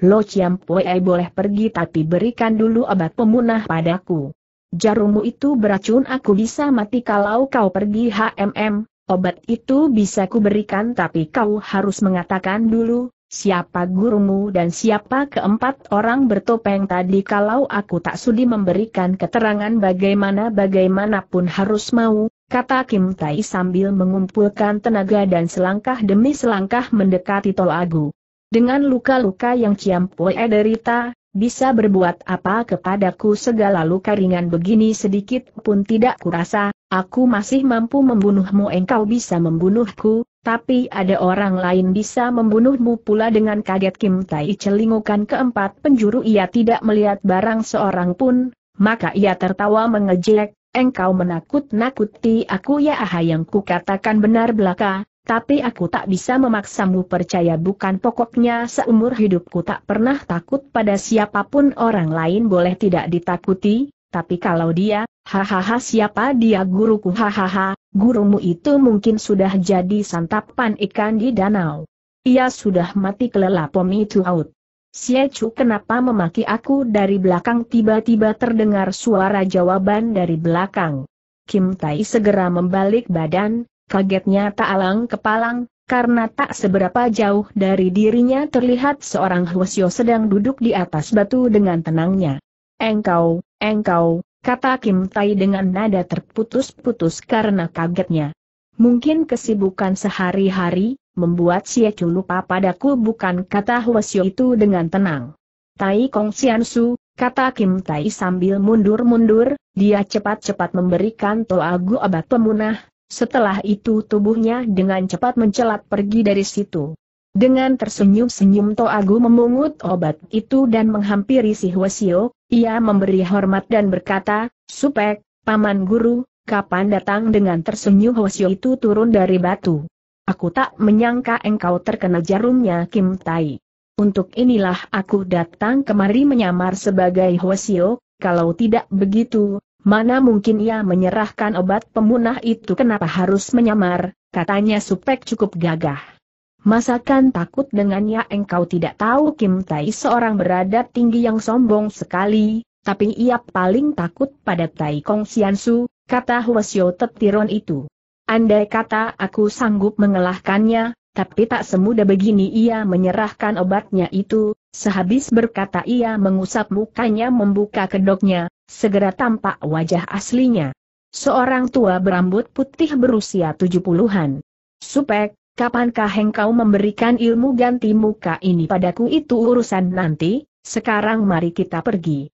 Lo Chiam Pue boleh pergi tapi berikan dulu obat pemunah padaku jarummu itu beracun aku bisa mati kalau kau pergi HMM, obat itu bisa kuberikan tapi kau harus mengatakan dulu, siapa gurumu dan siapa keempat orang bertopeng tadi kalau aku tak sudi memberikan keterangan bagaimana-bagaimanapun harus mau, kata Kim Tai sambil mengumpulkan tenaga dan selangkah demi selangkah mendekati Tolagu. Dengan luka-luka yang Ciampoe derita, bisa berbuat apa kepadaku segala luka ringan begini sedikit pun tidak kurasa, aku masih mampu membunuhmu engkau bisa membunuhku, tapi ada orang lain bisa membunuhmu pula dengan kaget Kim Tai celingukan keempat penjuru ia tidak melihat barang seorang pun, maka ia tertawa mengejek, engkau menakut-nakuti aku ya aha yang kukatakan benar belaka, tapi aku tak bisa memaksamu percaya bukan pokoknya seumur hidupku tak pernah takut pada siapapun orang lain boleh tidak ditakuti, tapi kalau dia, hahaha siapa dia guruku hahaha, gurumu itu mungkin sudah jadi santapan ikan di danau. Ia sudah mati kelelap itu out. Siecu kenapa memaki aku dari belakang tiba-tiba terdengar suara jawaban dari belakang. Kim Tai segera membalik badan, Kagetnya tak alang kepalang, karena tak seberapa jauh dari dirinya terlihat seorang Hwasyo sedang duduk di atas batu dengan tenangnya. Engkau, engkau, kata Kim Tai dengan nada terputus-putus karena kagetnya. Mungkin kesibukan sehari-hari, membuat Xie Chu lupa padaku bukan kata Hwasyo itu dengan tenang. Tai Kong Sian Su, kata Kim Tai sambil mundur-mundur, dia cepat-cepat memberikan toa gua abad pemunah, setelah itu tubuhnya dengan cepat mencelat pergi dari situ. Dengan tersenyum-senyum Toagu memungut obat itu dan menghampiri si Hwasio, ia memberi hormat dan berkata, Supek, Paman Guru, kapan datang dengan tersenyum Hwasio itu turun dari batu. Aku tak menyangka engkau terkena jarumnya Kim Tai. Untuk inilah aku datang kemari menyamar sebagai Hwasio, kalau tidak begitu, Mana mungkin ia menyerahkan obat pemunah itu kenapa harus menyamar, katanya Supek cukup gagah. Masakan takut dengannya engkau tidak tahu Kim Tai seorang beradat tinggi yang sombong sekali, tapi ia paling takut pada Tai Kong Sian Su, kata Hwasyo Tetiron itu. Andai kata aku sanggup mengalahkannya, tapi tak semudah begini ia menyerahkan obatnya itu, sehabis berkata ia mengusap mukanya membuka kedoknya, Segera tampak wajah aslinya. Seorang tua berambut putih berusia tujuh puluhan Supek, kapankah engkau memberikan ilmu ganti muka ini padaku itu urusan nanti, sekarang mari kita pergi.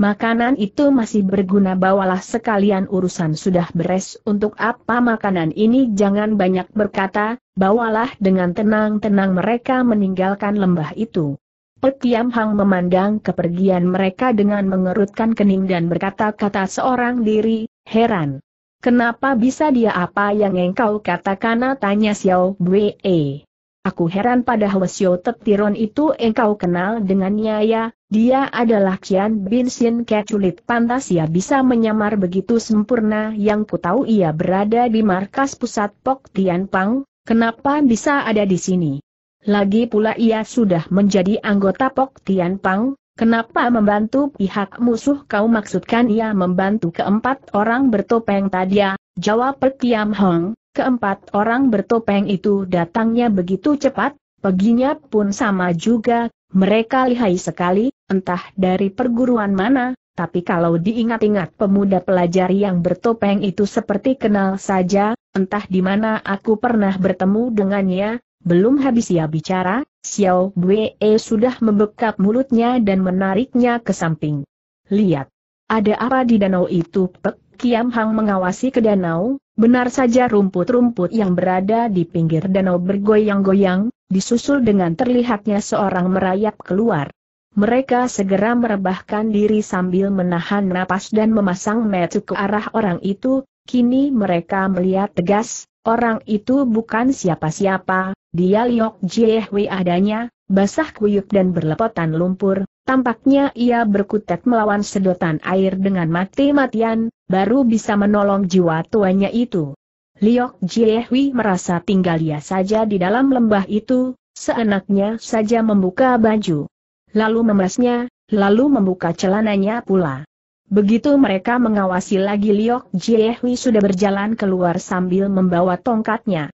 Makanan itu masih berguna bawalah sekalian urusan sudah beres untuk apa makanan ini jangan banyak berkata, bawalah dengan tenang-tenang mereka meninggalkan lembah itu. Pek Hang memandang kepergian mereka dengan mengerutkan kening dan berkata-kata seorang diri, heran. Kenapa bisa dia apa yang engkau katakan tanya Xiao Bwe. Aku heran pada Hwasyo Tetiron itu engkau kenal dengannya ya, dia adalah Kian Bin Xin Keculit pantas ya bisa menyamar begitu sempurna yang ku tahu ia berada di markas pusat Pok Tian Pang, kenapa bisa ada di sini? Lagi pula ia sudah menjadi anggota Pok Tian Pang, kenapa membantu pihak musuh kau maksudkan ia membantu keempat orang bertopeng tadi ya, jawab Tiam Hong, keempat orang bertopeng itu datangnya begitu cepat, peginya pun sama juga, mereka lihai sekali, entah dari perguruan mana, tapi kalau diingat-ingat pemuda pelajari yang bertopeng itu seperti kenal saja, entah di mana aku pernah bertemu dengannya, belum habis ia bicara, Xiao Bue sudah membekap mulutnya dan menariknya ke samping. Lihat. Ada apa di danau itu Pek Kiam Hang mengawasi ke danau, benar saja rumput-rumput yang berada di pinggir danau bergoyang-goyang, disusul dengan terlihatnya seorang merayap keluar. Mereka segera merebahkan diri sambil menahan napas dan memasang mata ke arah orang itu, kini mereka melihat tegas, orang itu bukan siapa-siapa, dia liok Jiehwi adanya, basah kuyup dan berlepotan lumpur, tampaknya ia berkutat melawan sedotan air dengan mati-matian, baru bisa menolong jiwa tuanya itu. Liok Jiehwi merasa tinggal ia saja di dalam lembah itu, seenaknya saja membuka baju. Lalu memasnya, lalu membuka celananya pula. Begitu mereka mengawasi lagi Liok Jiehwi sudah berjalan keluar sambil membawa tongkatnya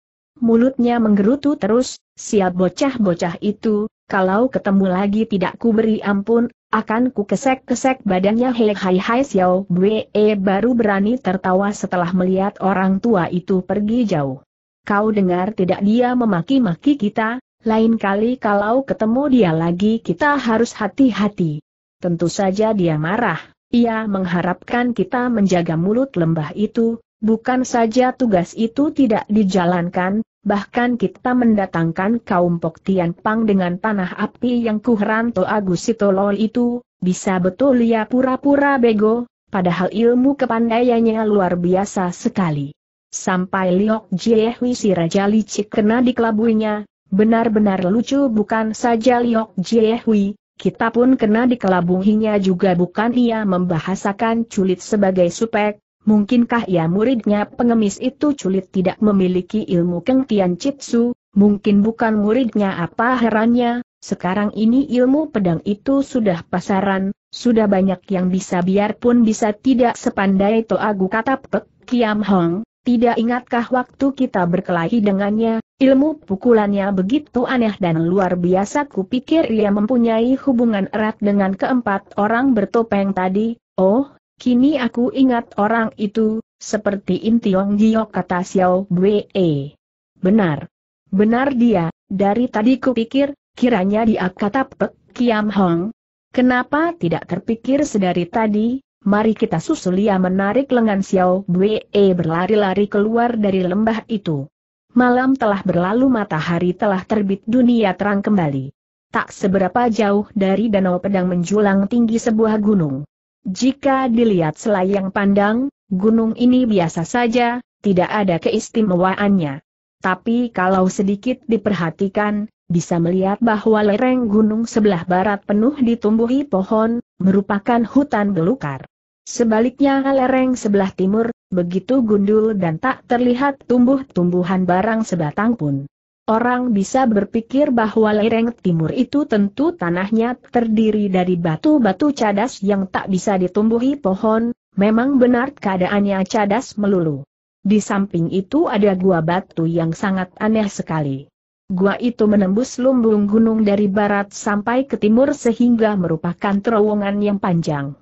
mulutnya menggerutu terus, siap bocah-bocah itu, kalau ketemu lagi tidak ku beri ampun, akan ku kesek-kesek badannya hei hai hai Xiao Bue eh, baru berani tertawa setelah melihat orang tua itu pergi jauh. Kau dengar tidak dia memaki-maki kita, lain kali kalau ketemu dia lagi kita harus hati-hati. Tentu saja dia marah, ia mengharapkan kita menjaga mulut lembah itu, Bukan saja tugas itu tidak dijalankan, bahkan kita mendatangkan kaum Poktian Pang dengan panah api yang Agus Sitolol itu, bisa betul ia ya pura-pura bego, padahal ilmu kepandaiannya luar biasa sekali. Sampai Liok Jiehui si Raja Licik kena dikelabuinya, benar-benar lucu bukan saja Liok Jiehui, kita pun kena dikelabuhinya juga bukan ia membahasakan culit sebagai supek, Mungkinkah ia muridnya pengemis itu culit tidak memiliki ilmu Keng Tian Chitsu, mungkin bukan muridnya apa herannya, sekarang ini ilmu pedang itu sudah pasaran, sudah banyak yang bisa biarpun bisa tidak sepandai Toagu kata Pek Kiam Hong, tidak ingatkah waktu kita berkelahi dengannya, ilmu pukulannya begitu aneh dan luar biasa ku pikir ia mempunyai hubungan erat dengan keempat orang bertopeng tadi, oh, Kini aku ingat orang itu, seperti Tiong Giok kata Xiao Bwe. Benar. Benar dia, dari tadi kupikir, kiranya dia kata Pek Kiam Hong. Kenapa tidak terpikir sedari tadi, mari kita susul ia menarik lengan Xiao Bwe berlari-lari keluar dari lembah itu. Malam telah berlalu matahari telah terbit dunia terang kembali. Tak seberapa jauh dari danau pedang menjulang tinggi sebuah gunung. Jika dilihat selayang pandang, gunung ini biasa saja, tidak ada keistimewaannya. Tapi kalau sedikit diperhatikan, bisa melihat bahwa lereng gunung sebelah barat penuh ditumbuhi pohon, merupakan hutan belukar. Sebaliknya lereng sebelah timur, begitu gundul dan tak terlihat tumbuh-tumbuhan barang sebatang pun. Orang bisa berpikir bahwa lereng timur itu tentu tanahnya terdiri dari batu-batu cadas yang tak bisa ditumbuhi pohon, memang benar keadaannya cadas melulu. Di samping itu ada gua batu yang sangat aneh sekali. Gua itu menembus lumbung gunung dari barat sampai ke timur sehingga merupakan terowongan yang panjang.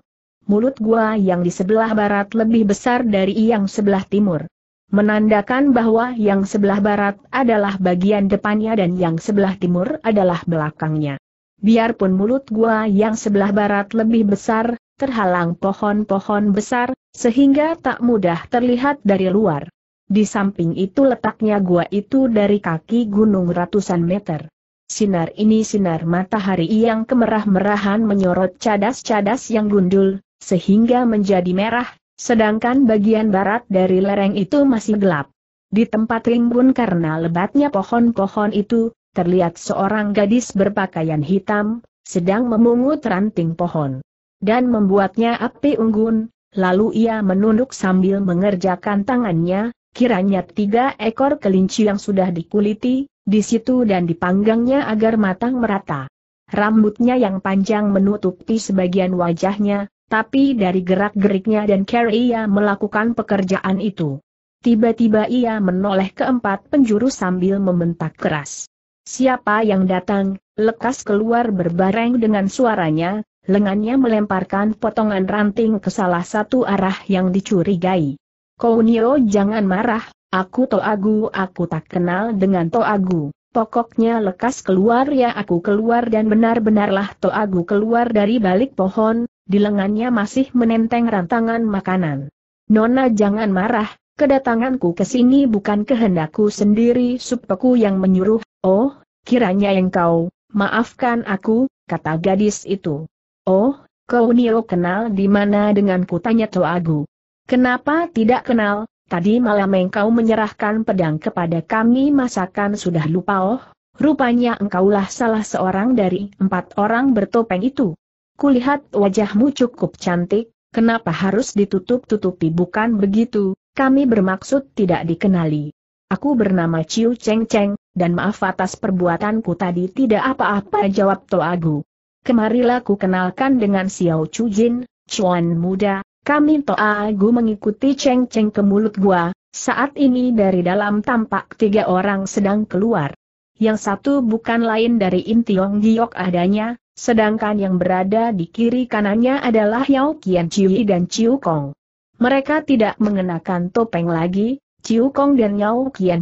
Mulut gua yang di sebelah barat lebih besar dari yang sebelah timur. Menandakan bahwa yang sebelah barat adalah bagian depannya dan yang sebelah timur adalah belakangnya. Biarpun mulut gua yang sebelah barat lebih besar, terhalang pohon-pohon besar, sehingga tak mudah terlihat dari luar. Di samping itu letaknya gua itu dari kaki gunung ratusan meter. Sinar ini sinar matahari yang kemerah-merahan menyorot cadas-cadas yang gundul, sehingga menjadi merah, Sedangkan bagian barat dari lereng itu masih gelap. Di tempat rimbun karena lebatnya pohon-pohon itu, terlihat seorang gadis berpakaian hitam, sedang memungut ranting pohon. Dan membuatnya api unggun, lalu ia menunduk sambil mengerjakan tangannya, kiranya tiga ekor kelinci yang sudah dikuliti, di situ dan dipanggangnya agar matang merata. Rambutnya yang panjang menutupi sebagian wajahnya, tapi dari gerak-geriknya dan cara ia melakukan pekerjaan itu. Tiba-tiba ia menoleh ke empat penjuru sambil membentak keras. Siapa yang datang, lekas keluar berbareng dengan suaranya, lengannya melemparkan potongan ranting ke salah satu arah yang dicurigai. Kounio jangan marah, aku Toagu aku tak kenal dengan Toagu, pokoknya lekas keluar ya aku keluar dan benar-benarlah Toagu keluar dari balik pohon, di lengannya masih menenteng rantangan makanan. Nona jangan marah, kedatanganku ke sini bukan kehendakku sendiri supeku yang menyuruh, oh, kiranya yang kau. maafkan aku, kata gadis itu. Oh, kau Nio kenal di mana denganku tanya Toagu. Kenapa tidak kenal, tadi malam engkau menyerahkan pedang kepada kami masakan sudah lupa oh, rupanya engkaulah salah seorang dari empat orang bertopeng itu. Kulihat wajahmu cukup cantik, kenapa harus ditutup-tutupi bukan begitu, kami bermaksud tidak dikenali. Aku bernama Ciu Cheng Cheng, dan maaf atas perbuatanku tadi tidak apa-apa jawab Toagu. Kemarilah ku kenalkan dengan Xiao Chu Jin, Chuan muda, kami Toagu mengikuti Cheng Cheng ke mulut gua, saat ini dari dalam tampak tiga orang sedang keluar. Yang satu bukan lain dari Intiong Giok adanya, Sedangkan yang berada di kiri kanannya adalah Yao Qian Chiu dan Chiu Kong. Mereka tidak mengenakan topeng lagi, Chiu Kong dan Yao Qian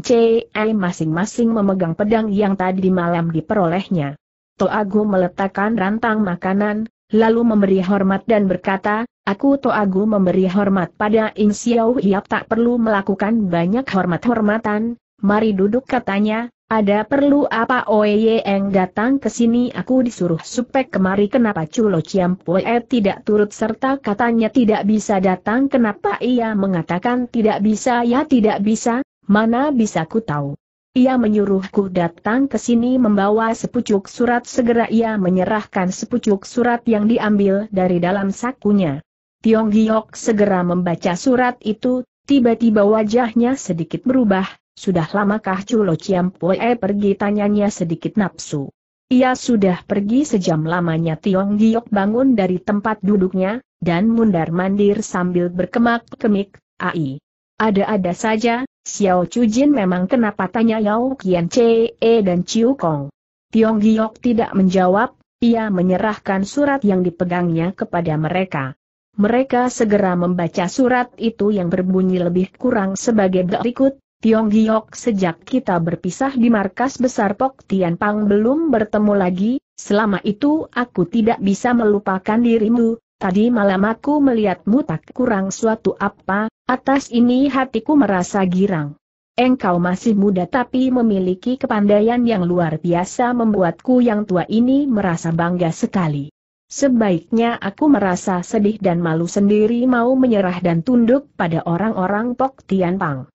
Ai masing-masing memegang pedang yang tadi malam diperolehnya. Toagu meletakkan rantang makanan, lalu memberi hormat dan berkata, Aku Toagu memberi hormat pada Ing Xiao Hiap tak perlu melakukan banyak hormat-hormatan, mari duduk katanya, ada perlu apa Oye datang ke sini aku disuruh supek kemari kenapa Culo Ciampoe tidak turut serta katanya tidak bisa datang kenapa ia mengatakan tidak bisa ya tidak bisa, mana bisa ku tahu. Ia menyuruhku datang ke sini membawa sepucuk surat segera ia menyerahkan sepucuk surat yang diambil dari dalam sakunya. Tiong Giok segera membaca surat itu, tiba-tiba wajahnya sedikit berubah, sudah lamakah Culo Ciampoe pergi tanyanya sedikit nafsu. Ia sudah pergi sejam lamanya Tiong Giok bangun dari tempat duduknya, dan mundar-mandir sambil berkemak-kemik, ai. Ada-ada saja, Xiao Chujin memang kenapa tanya Yao Qian Chee dan Chiu Kong. Tiong Giok tidak menjawab, ia menyerahkan surat yang dipegangnya kepada mereka. Mereka segera membaca surat itu yang berbunyi lebih kurang sebagai berikut, Tiong Giok sejak kita berpisah di markas besar Pok Tian Pang belum bertemu lagi, selama itu aku tidak bisa melupakan dirimu, tadi malam aku melihatmu tak kurang suatu apa, atas ini hatiku merasa girang. Engkau masih muda tapi memiliki kepandaian yang luar biasa membuatku yang tua ini merasa bangga sekali. Sebaiknya aku merasa sedih dan malu sendiri mau menyerah dan tunduk pada orang-orang Pok Tian Pang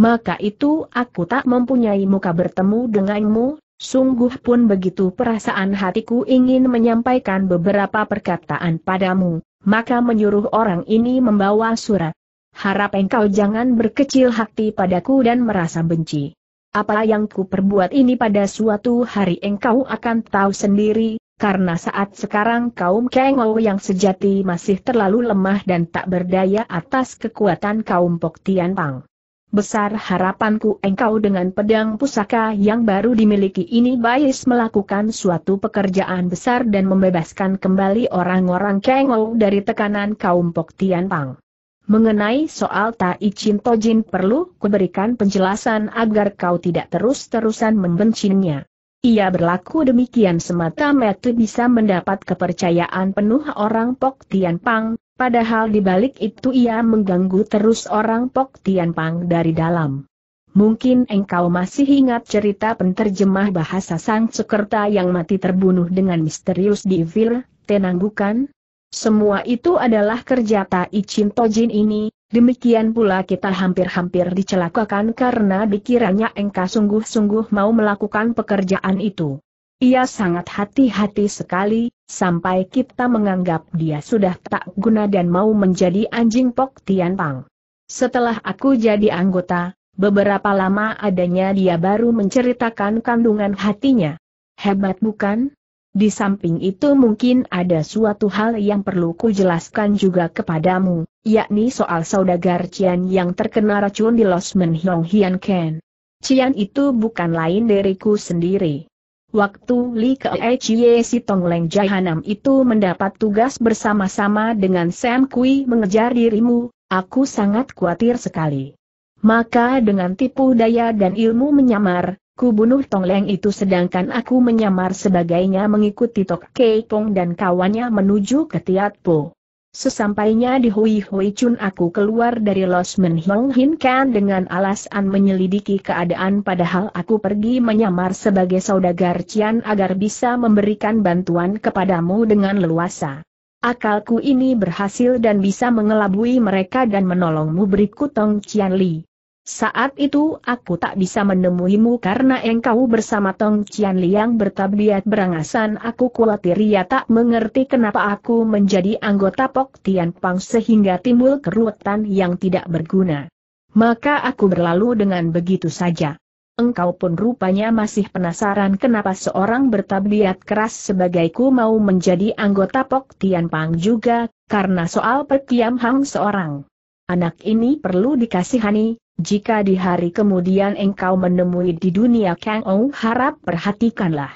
maka itu aku tak mempunyai muka bertemu denganmu, sungguh pun begitu perasaan hatiku ingin menyampaikan beberapa perkataan padamu, maka menyuruh orang ini membawa surat. Harap engkau jangan berkecil hati padaku dan merasa benci. Apa yang ku perbuat ini pada suatu hari engkau akan tahu sendiri, karena saat sekarang kaum kengau yang sejati masih terlalu lemah dan tak berdaya atas kekuatan kaum Poktian Pang. Besar harapanku engkau dengan pedang pusaka yang baru dimiliki ini Bayis melakukan suatu pekerjaan besar dan membebaskan kembali orang-orang Kengou dari tekanan kaum Pok Tianpang. Mengenai soal Tai Chin Tojin perlu kuberikan penjelasan agar kau tidak terus-terusan membencinya. Ia berlaku demikian semata-mata bisa mendapat kepercayaan penuh orang Pok Tianpang, Padahal di balik itu ia mengganggu terus orang Pok Tianpang dari dalam. Mungkin engkau masih ingat cerita penterjemah bahasa sang sekerta yang mati terbunuh dengan misterius di Vil, tenang bukan? Semua itu adalah kerja Tai Chin Tojin ini, demikian pula kita hampir-hampir dicelakakan karena dikiranya engkau sungguh-sungguh mau melakukan pekerjaan itu. Ia sangat hati-hati sekali, sampai kita menganggap dia sudah tak guna dan mau menjadi anjing Pok Tian Pang. Setelah aku jadi anggota, beberapa lama adanya dia baru menceritakan kandungan hatinya. Hebat bukan? Di samping itu mungkin ada suatu hal yang perlu ku jelaskan juga kepadamu, yakni soal saudagar Cian yang terkena racun di Losmen Hiong Hian Ken. Cian itu bukan lain dariku sendiri. Waktu Li Kei si Tong Leng Jahanam itu mendapat tugas bersama-sama dengan Sam Kui mengejar dirimu, aku sangat khawatir sekali. Maka dengan tipu daya dan ilmu menyamar, ku bunuh Tong Leng itu sedangkan aku menyamar sebagainya mengikuti Tok Kei Pong dan kawannya menuju ke Tiat Po. Sesampainya di Hui Hui Chun aku keluar dari Los Men Hong Hin Kan dengan alasan menyelidiki keadaan padahal aku pergi menyamar sebagai saudagar Cian agar bisa memberikan bantuan kepadamu dengan leluasa. Akalku ini berhasil dan bisa mengelabui mereka dan menolongmu berikut Tong Cian Li. Saat itu aku tak bisa menemuimu karena engkau bersama Tong Cian Liang bertabiat berangasan aku khawatir ia tak mengerti kenapa aku menjadi anggota Pok Tian Pang sehingga timbul keruwetan yang tidak berguna. Maka aku berlalu dengan begitu saja. Engkau pun rupanya masih penasaran kenapa seorang bertabiat keras sebagaiku mau menjadi anggota Pok Tian Pang juga, karena soal perkiam Hang seorang. Anak ini perlu dikasihani, jika di hari kemudian engkau menemui di dunia Kang Ou harap perhatikanlah.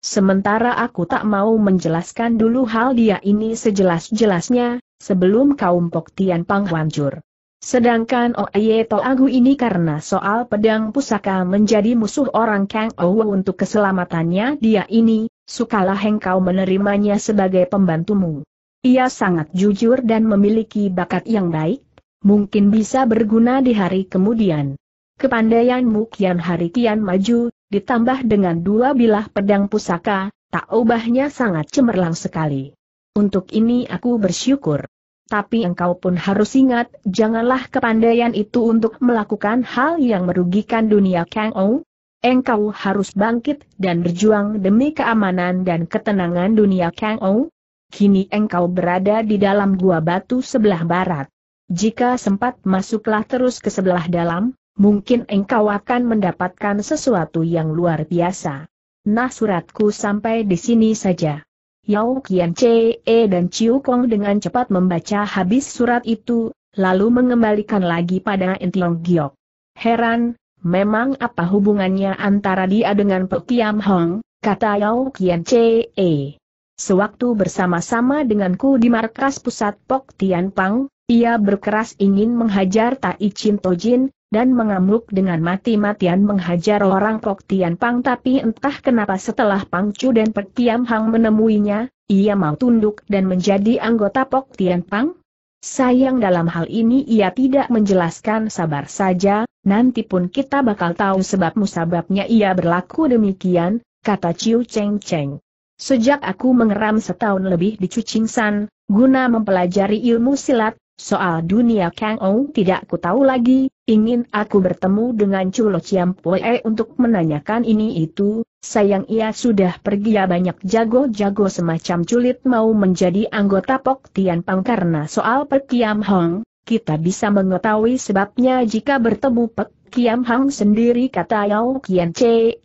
Sementara aku tak mau menjelaskan dulu hal dia ini sejelas-jelasnya, sebelum kaum Pok Tian Pang Wanjur. Sedangkan Oye oh Agu ini karena soal pedang pusaka menjadi musuh orang Kang Ou untuk keselamatannya dia ini, sukalah engkau menerimanya sebagai pembantumu. Ia sangat jujur dan memiliki bakat yang baik, mungkin bisa berguna di hari kemudian. Kepandaianmu kian hari kian maju, ditambah dengan dua bilah pedang pusaka, tak ubahnya sangat cemerlang sekali. Untuk ini aku bersyukur. Tapi engkau pun harus ingat, janganlah kepandaian itu untuk melakukan hal yang merugikan dunia Kang Ou. Engkau harus bangkit dan berjuang demi keamanan dan ketenangan dunia Kang Ou. Kini engkau berada di dalam gua batu sebelah barat. Jika sempat masuklah terus ke sebelah dalam, mungkin engkau akan mendapatkan sesuatu yang luar biasa. Nah suratku sampai di sini saja. Yao Qian Chee dan Chiu Kong dengan cepat membaca habis surat itu, lalu mengembalikan lagi pada Entiong Giok. Heran, memang apa hubungannya antara dia dengan Pekiam Hong, kata Yao Qian Chee. Sewaktu bersama-sama denganku di markas pusat Pok Tian Pang, ia berkeras ingin menghajar Tai Chin Tojin, dan mengamuk dengan mati-matian menghajar orang Kok Tian Pang tapi entah kenapa setelah Pang Chu dan Pek Tiam Hang menemuinya, ia mau tunduk dan menjadi anggota Pok Tian Pang? Sayang dalam hal ini ia tidak menjelaskan sabar saja, nanti pun kita bakal tahu sebab musababnya ia berlaku demikian, kata Ciu Cheng Cheng. Sejak aku mengeram setahun lebih di Cucingsan, guna mempelajari ilmu silat, Soal dunia Kang Ou tidak ku tahu lagi, ingin aku bertemu dengan Culo Pue untuk menanyakan ini itu, sayang ia sudah pergi ya banyak jago-jago semacam culit mau menjadi anggota Pok Tian Pang karena soal Pekiam Hong, kita bisa mengetahui sebabnya jika bertemu Pek Kiam Hong sendiri kata Yao Kian Che.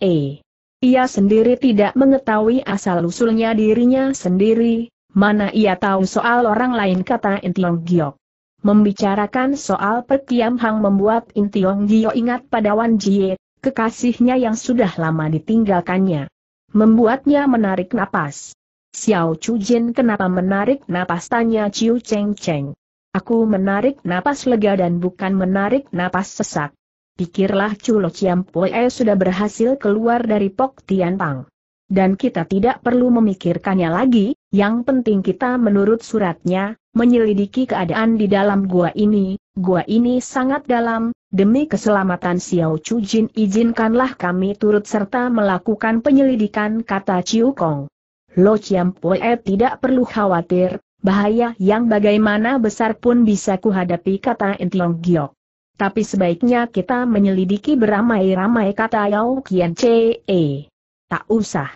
Ia sendiri tidak mengetahui asal-usulnya dirinya sendiri, Mana ia tahu soal orang lain kata Intiong Giok. Membicarakan soal Pertiam Hang membuat Intiong Gio ingat pada Wan Jie, kekasihnya yang sudah lama ditinggalkannya. Membuatnya menarik napas. Xiao Chu Jin kenapa menarik napas tanya Ciu Cheng Cheng. Aku menarik napas lega dan bukan menarik napas sesak. Pikirlah Chiam Ciampoe sudah berhasil keluar dari Pok Tian Pang. Dan kita tidak perlu memikirkannya lagi, yang penting kita menurut suratnya, menyelidiki keadaan di dalam gua ini, gua ini sangat dalam, demi keselamatan Xiao Chu Jin izinkanlah kami turut serta melakukan penyelidikan kata Chiu Kong. Lo Chiam Pue tidak perlu khawatir, bahaya yang bagaimana besar pun bisa kuhadapi kata Entiong Giok. Tapi sebaiknya kita menyelidiki beramai-ramai kata Yao Kian E. Tak usah.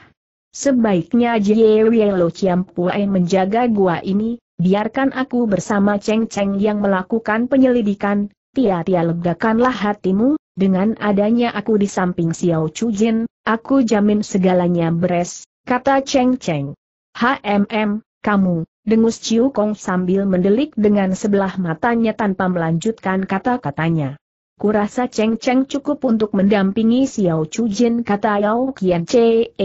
Sebaiknya Jie Lo Chiam Pue menjaga gua ini, Biarkan aku bersama Cheng Cheng yang melakukan penyelidikan, Tia-tia legakanlah hatimu, dengan adanya aku di samping Xiao Chu Chujin, aku jamin segalanya beres, kata Cheng Cheng. HMM, kamu, dengus Ciu Kong sambil mendelik dengan sebelah matanya tanpa melanjutkan kata-katanya. Kurasa Cheng Cheng cukup untuk mendampingi Xiao Chu Chujin kata Yao Kian Che.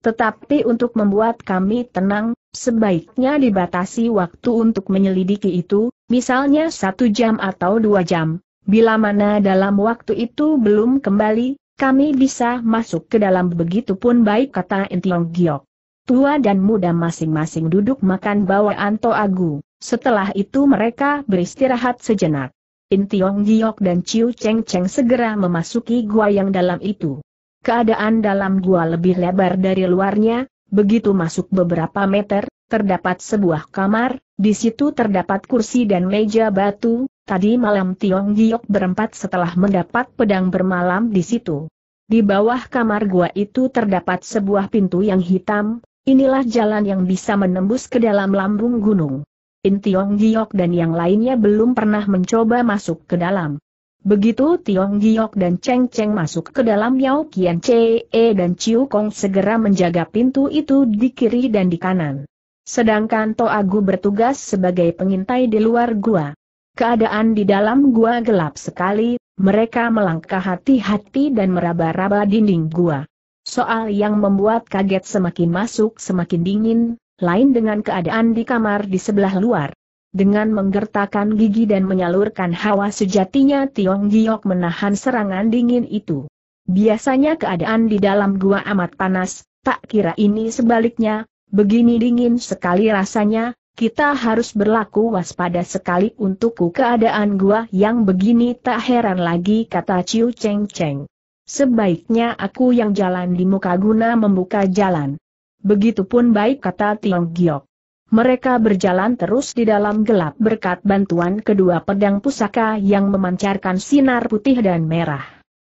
Tetapi untuk membuat kami tenang, sebaiknya dibatasi waktu untuk menyelidiki itu, misalnya satu jam atau dua jam. Bila mana dalam waktu itu belum kembali, kami bisa masuk ke dalam begitu pun baik kata Intiong Giok. Tua dan muda masing-masing duduk makan bawaan Agu. Setelah itu mereka beristirahat sejenak. Intiong Giok dan Ciu Cheng Cheng segera memasuki gua yang dalam itu. Keadaan dalam gua lebih lebar dari luarnya, begitu masuk beberapa meter, terdapat sebuah kamar, di situ terdapat kursi dan meja batu, tadi malam Tiong Giok berempat setelah mendapat pedang bermalam di situ. Di bawah kamar gua itu terdapat sebuah pintu yang hitam, inilah jalan yang bisa menembus ke dalam lambung gunung. In Tiong Giok dan yang lainnya belum pernah mencoba masuk ke dalam. Begitu Tiong Giok dan Cheng Cheng masuk ke dalam Yao Kian Chee dan Chiu Kong segera menjaga pintu itu di kiri dan di kanan. Sedangkan To Agu bertugas sebagai pengintai di luar gua. Keadaan di dalam gua gelap sekali, mereka melangkah hati-hati dan meraba-raba dinding gua. Soal yang membuat kaget semakin masuk semakin dingin, lain dengan keadaan di kamar di sebelah luar. Dengan menggertakkan gigi dan menyalurkan hawa sejatinya Tiong Giok menahan serangan dingin itu. Biasanya keadaan di dalam gua amat panas, tak kira ini sebaliknya, begini dingin sekali rasanya, kita harus berlaku waspada sekali untukku keadaan gua yang begini tak heran lagi kata Ciu Cheng Cheng. Sebaiknya aku yang jalan di muka guna membuka jalan. Begitupun baik kata Tiong Giok. Mereka berjalan terus di dalam gelap berkat bantuan kedua pedang pusaka yang memancarkan sinar putih dan merah.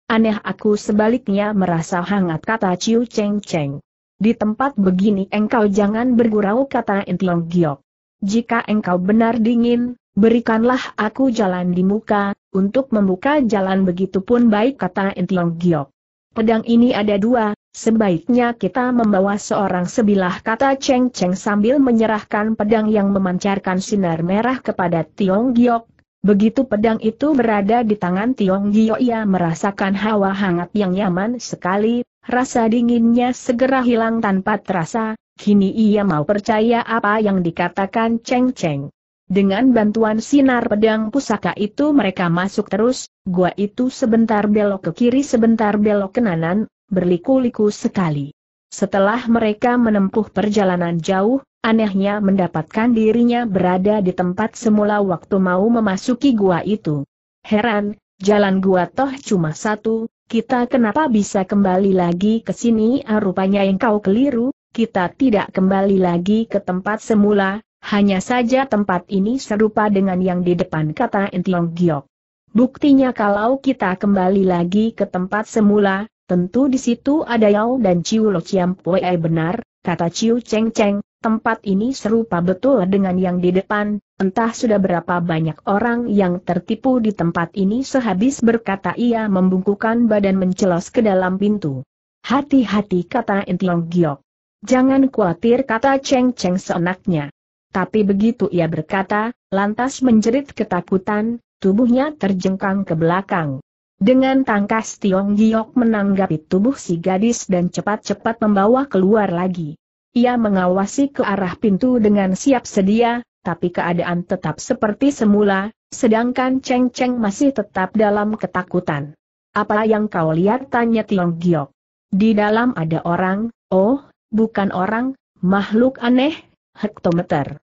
Aneh aku sebaliknya merasa hangat kata Ciu Cheng Cheng. Di tempat begini engkau jangan bergurau kata Intiong Giok. Jika engkau benar dingin, berikanlah aku jalan di muka, untuk membuka jalan begitu pun baik kata Intiong Giok. Pedang ini ada dua, Sebaiknya kita membawa seorang sebilah kata Cheng Cheng sambil menyerahkan pedang yang memancarkan sinar merah kepada Tiong Giok. Begitu pedang itu berada di tangan Tiong Giok ia merasakan hawa hangat yang nyaman sekali, rasa dinginnya segera hilang tanpa terasa, kini ia mau percaya apa yang dikatakan Cheng Cheng. Dengan bantuan sinar pedang pusaka itu mereka masuk terus, gua itu sebentar belok ke kiri sebentar belok ke kanan, berliku-liku sekali. Setelah mereka menempuh perjalanan jauh, anehnya mendapatkan dirinya berada di tempat semula waktu mau memasuki gua itu. Heran, jalan gua toh cuma satu, kita kenapa bisa kembali lagi ke sini? Ah, rupanya yang kau keliru, kita tidak kembali lagi ke tempat semula, hanya saja tempat ini serupa dengan yang di depan kata Entiong Giok. Buktinya kalau kita kembali lagi ke tempat semula, Tentu di situ ada Yao dan Ciu Lo Chiam Pue benar, kata Ciu Cheng Cheng, tempat ini serupa betul dengan yang di depan, entah sudah berapa banyak orang yang tertipu di tempat ini sehabis berkata ia membungkukan badan mencelos ke dalam pintu. Hati-hati kata Intiong Giok. Jangan khawatir kata Cheng Cheng seenaknya. Tapi begitu ia berkata, lantas menjerit ketakutan, tubuhnya terjengkang ke belakang. Dengan tangkas Tiong Giok menanggapi tubuh si gadis dan cepat-cepat membawa keluar lagi. Ia mengawasi ke arah pintu dengan siap sedia, tapi keadaan tetap seperti semula, sedangkan Cheng Cheng masih tetap dalam ketakutan. Apa yang kau lihat? tanya Tiong Giok. Di dalam ada orang, oh, bukan orang, makhluk aneh, hektometer.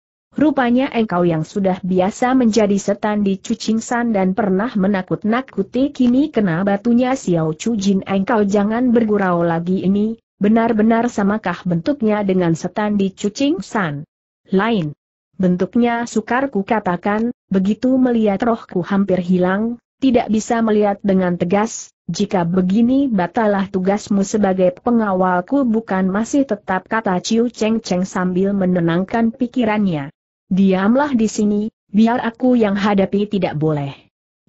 Rupanya engkau yang sudah biasa menjadi setan di Cucing San dan pernah menakut-nakuti kini kena batunya Xiao Chu Jin. engkau jangan bergurau lagi ini, benar-benar samakah bentuknya dengan setan di Cucing San? Lain. Bentuknya sukar ku katakan, begitu melihat rohku hampir hilang, tidak bisa melihat dengan tegas, jika begini batalah tugasmu sebagai pengawalku bukan masih tetap kata Ciu Cheng Cheng sambil menenangkan pikirannya. Diamlah di sini, biar aku yang hadapi tidak boleh.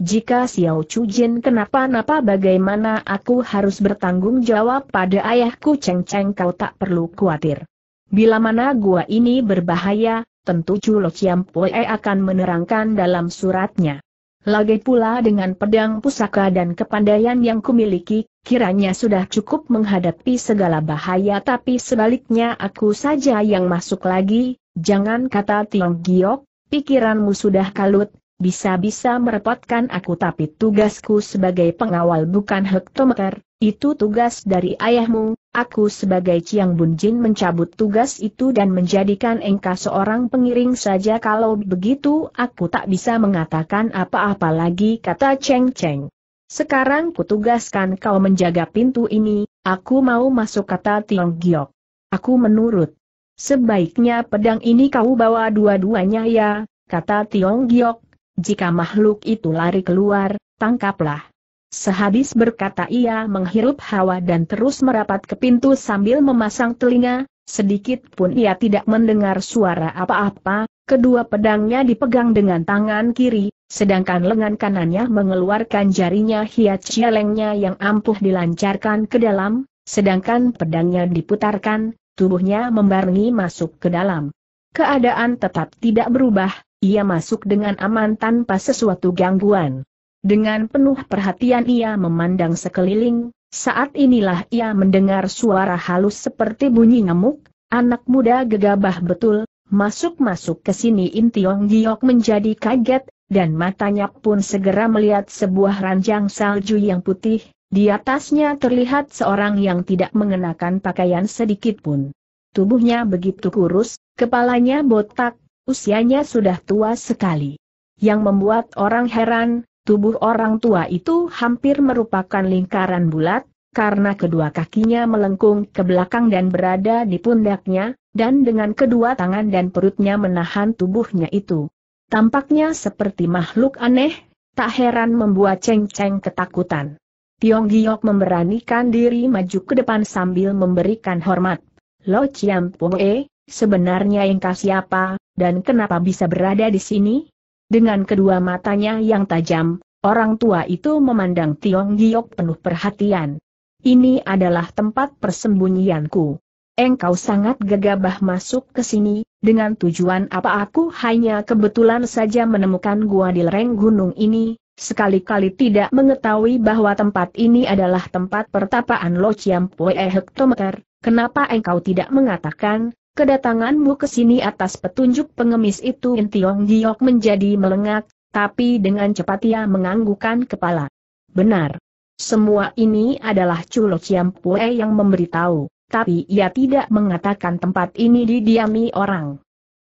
Jika Xiao Jin kenapa-napa bagaimana aku harus bertanggung jawab pada ayahku Cheng Cheng kau tak perlu khawatir. Bila mana gua ini berbahaya, tentu Chiam Chiampoe akan menerangkan dalam suratnya. Lagi pula dengan pedang pusaka dan kepandaian yang kumiliki, kiranya sudah cukup menghadapi segala bahaya tapi sebaliknya aku saja yang masuk lagi, Jangan kata Tiong Giok, pikiranmu sudah kalut, bisa-bisa merepotkan aku tapi tugasku sebagai pengawal bukan hektometer, itu tugas dari ayahmu, aku sebagai Ciang Bunjin mencabut tugas itu dan menjadikan engkau seorang pengiring saja kalau begitu aku tak bisa mengatakan apa-apa lagi kata Cheng Cheng. Sekarang kutugaskan kau menjaga pintu ini, aku mau masuk kata Tiong Giok. Aku menurut. Sebaiknya pedang ini kau bawa dua-duanya ya, kata Tiong Giok. Jika makhluk itu lari keluar, tangkaplah. Sehabis berkata ia menghirup hawa dan terus merapat ke pintu sambil memasang telinga, sedikit pun ia tidak mendengar suara apa-apa, kedua pedangnya dipegang dengan tangan kiri, sedangkan lengan kanannya mengeluarkan jarinya hiat cialengnya yang ampuh dilancarkan ke dalam, sedangkan pedangnya diputarkan, Tubuhnya membarengi masuk ke dalam. Keadaan tetap tidak berubah, ia masuk dengan aman tanpa sesuatu gangguan. Dengan penuh perhatian ia memandang sekeliling, saat inilah ia mendengar suara halus seperti bunyi ngamuk. anak muda gegabah betul, masuk-masuk ke sini In Tiong Giok menjadi kaget, dan matanya pun segera melihat sebuah ranjang salju yang putih, di atasnya terlihat seorang yang tidak mengenakan pakaian sedikit pun. Tubuhnya begitu kurus, kepalanya botak, usianya sudah tua sekali. Yang membuat orang heran, tubuh orang tua itu hampir merupakan lingkaran bulat, karena kedua kakinya melengkung ke belakang dan berada di pundaknya, dan dengan kedua tangan dan perutnya menahan tubuhnya itu. Tampaknya seperti makhluk aneh, tak heran membuat Ceng Ceng ketakutan. Tiong Giok memberanikan diri maju ke depan sambil memberikan hormat. Lo Chiam Poe, sebenarnya engkau siapa, dan kenapa bisa berada di sini? Dengan kedua matanya yang tajam, orang tua itu memandang Tiong Giok penuh perhatian. Ini adalah tempat persembunyianku. Engkau sangat gegabah masuk ke sini, dengan tujuan apa aku hanya kebetulan saja menemukan gua di lereng gunung ini, sekali-kali tidak mengetahui bahwa tempat ini adalah tempat pertapaan Lo Chiam Pue Hektometer, kenapa engkau tidak mengatakan, kedatanganmu ke sini atas petunjuk pengemis itu Intiong Giok menjadi melengak, tapi dengan cepat ia menganggukan kepala. Benar. Semua ini adalah Lo Chiam Pue yang memberitahu, tapi ia tidak mengatakan tempat ini didiami orang.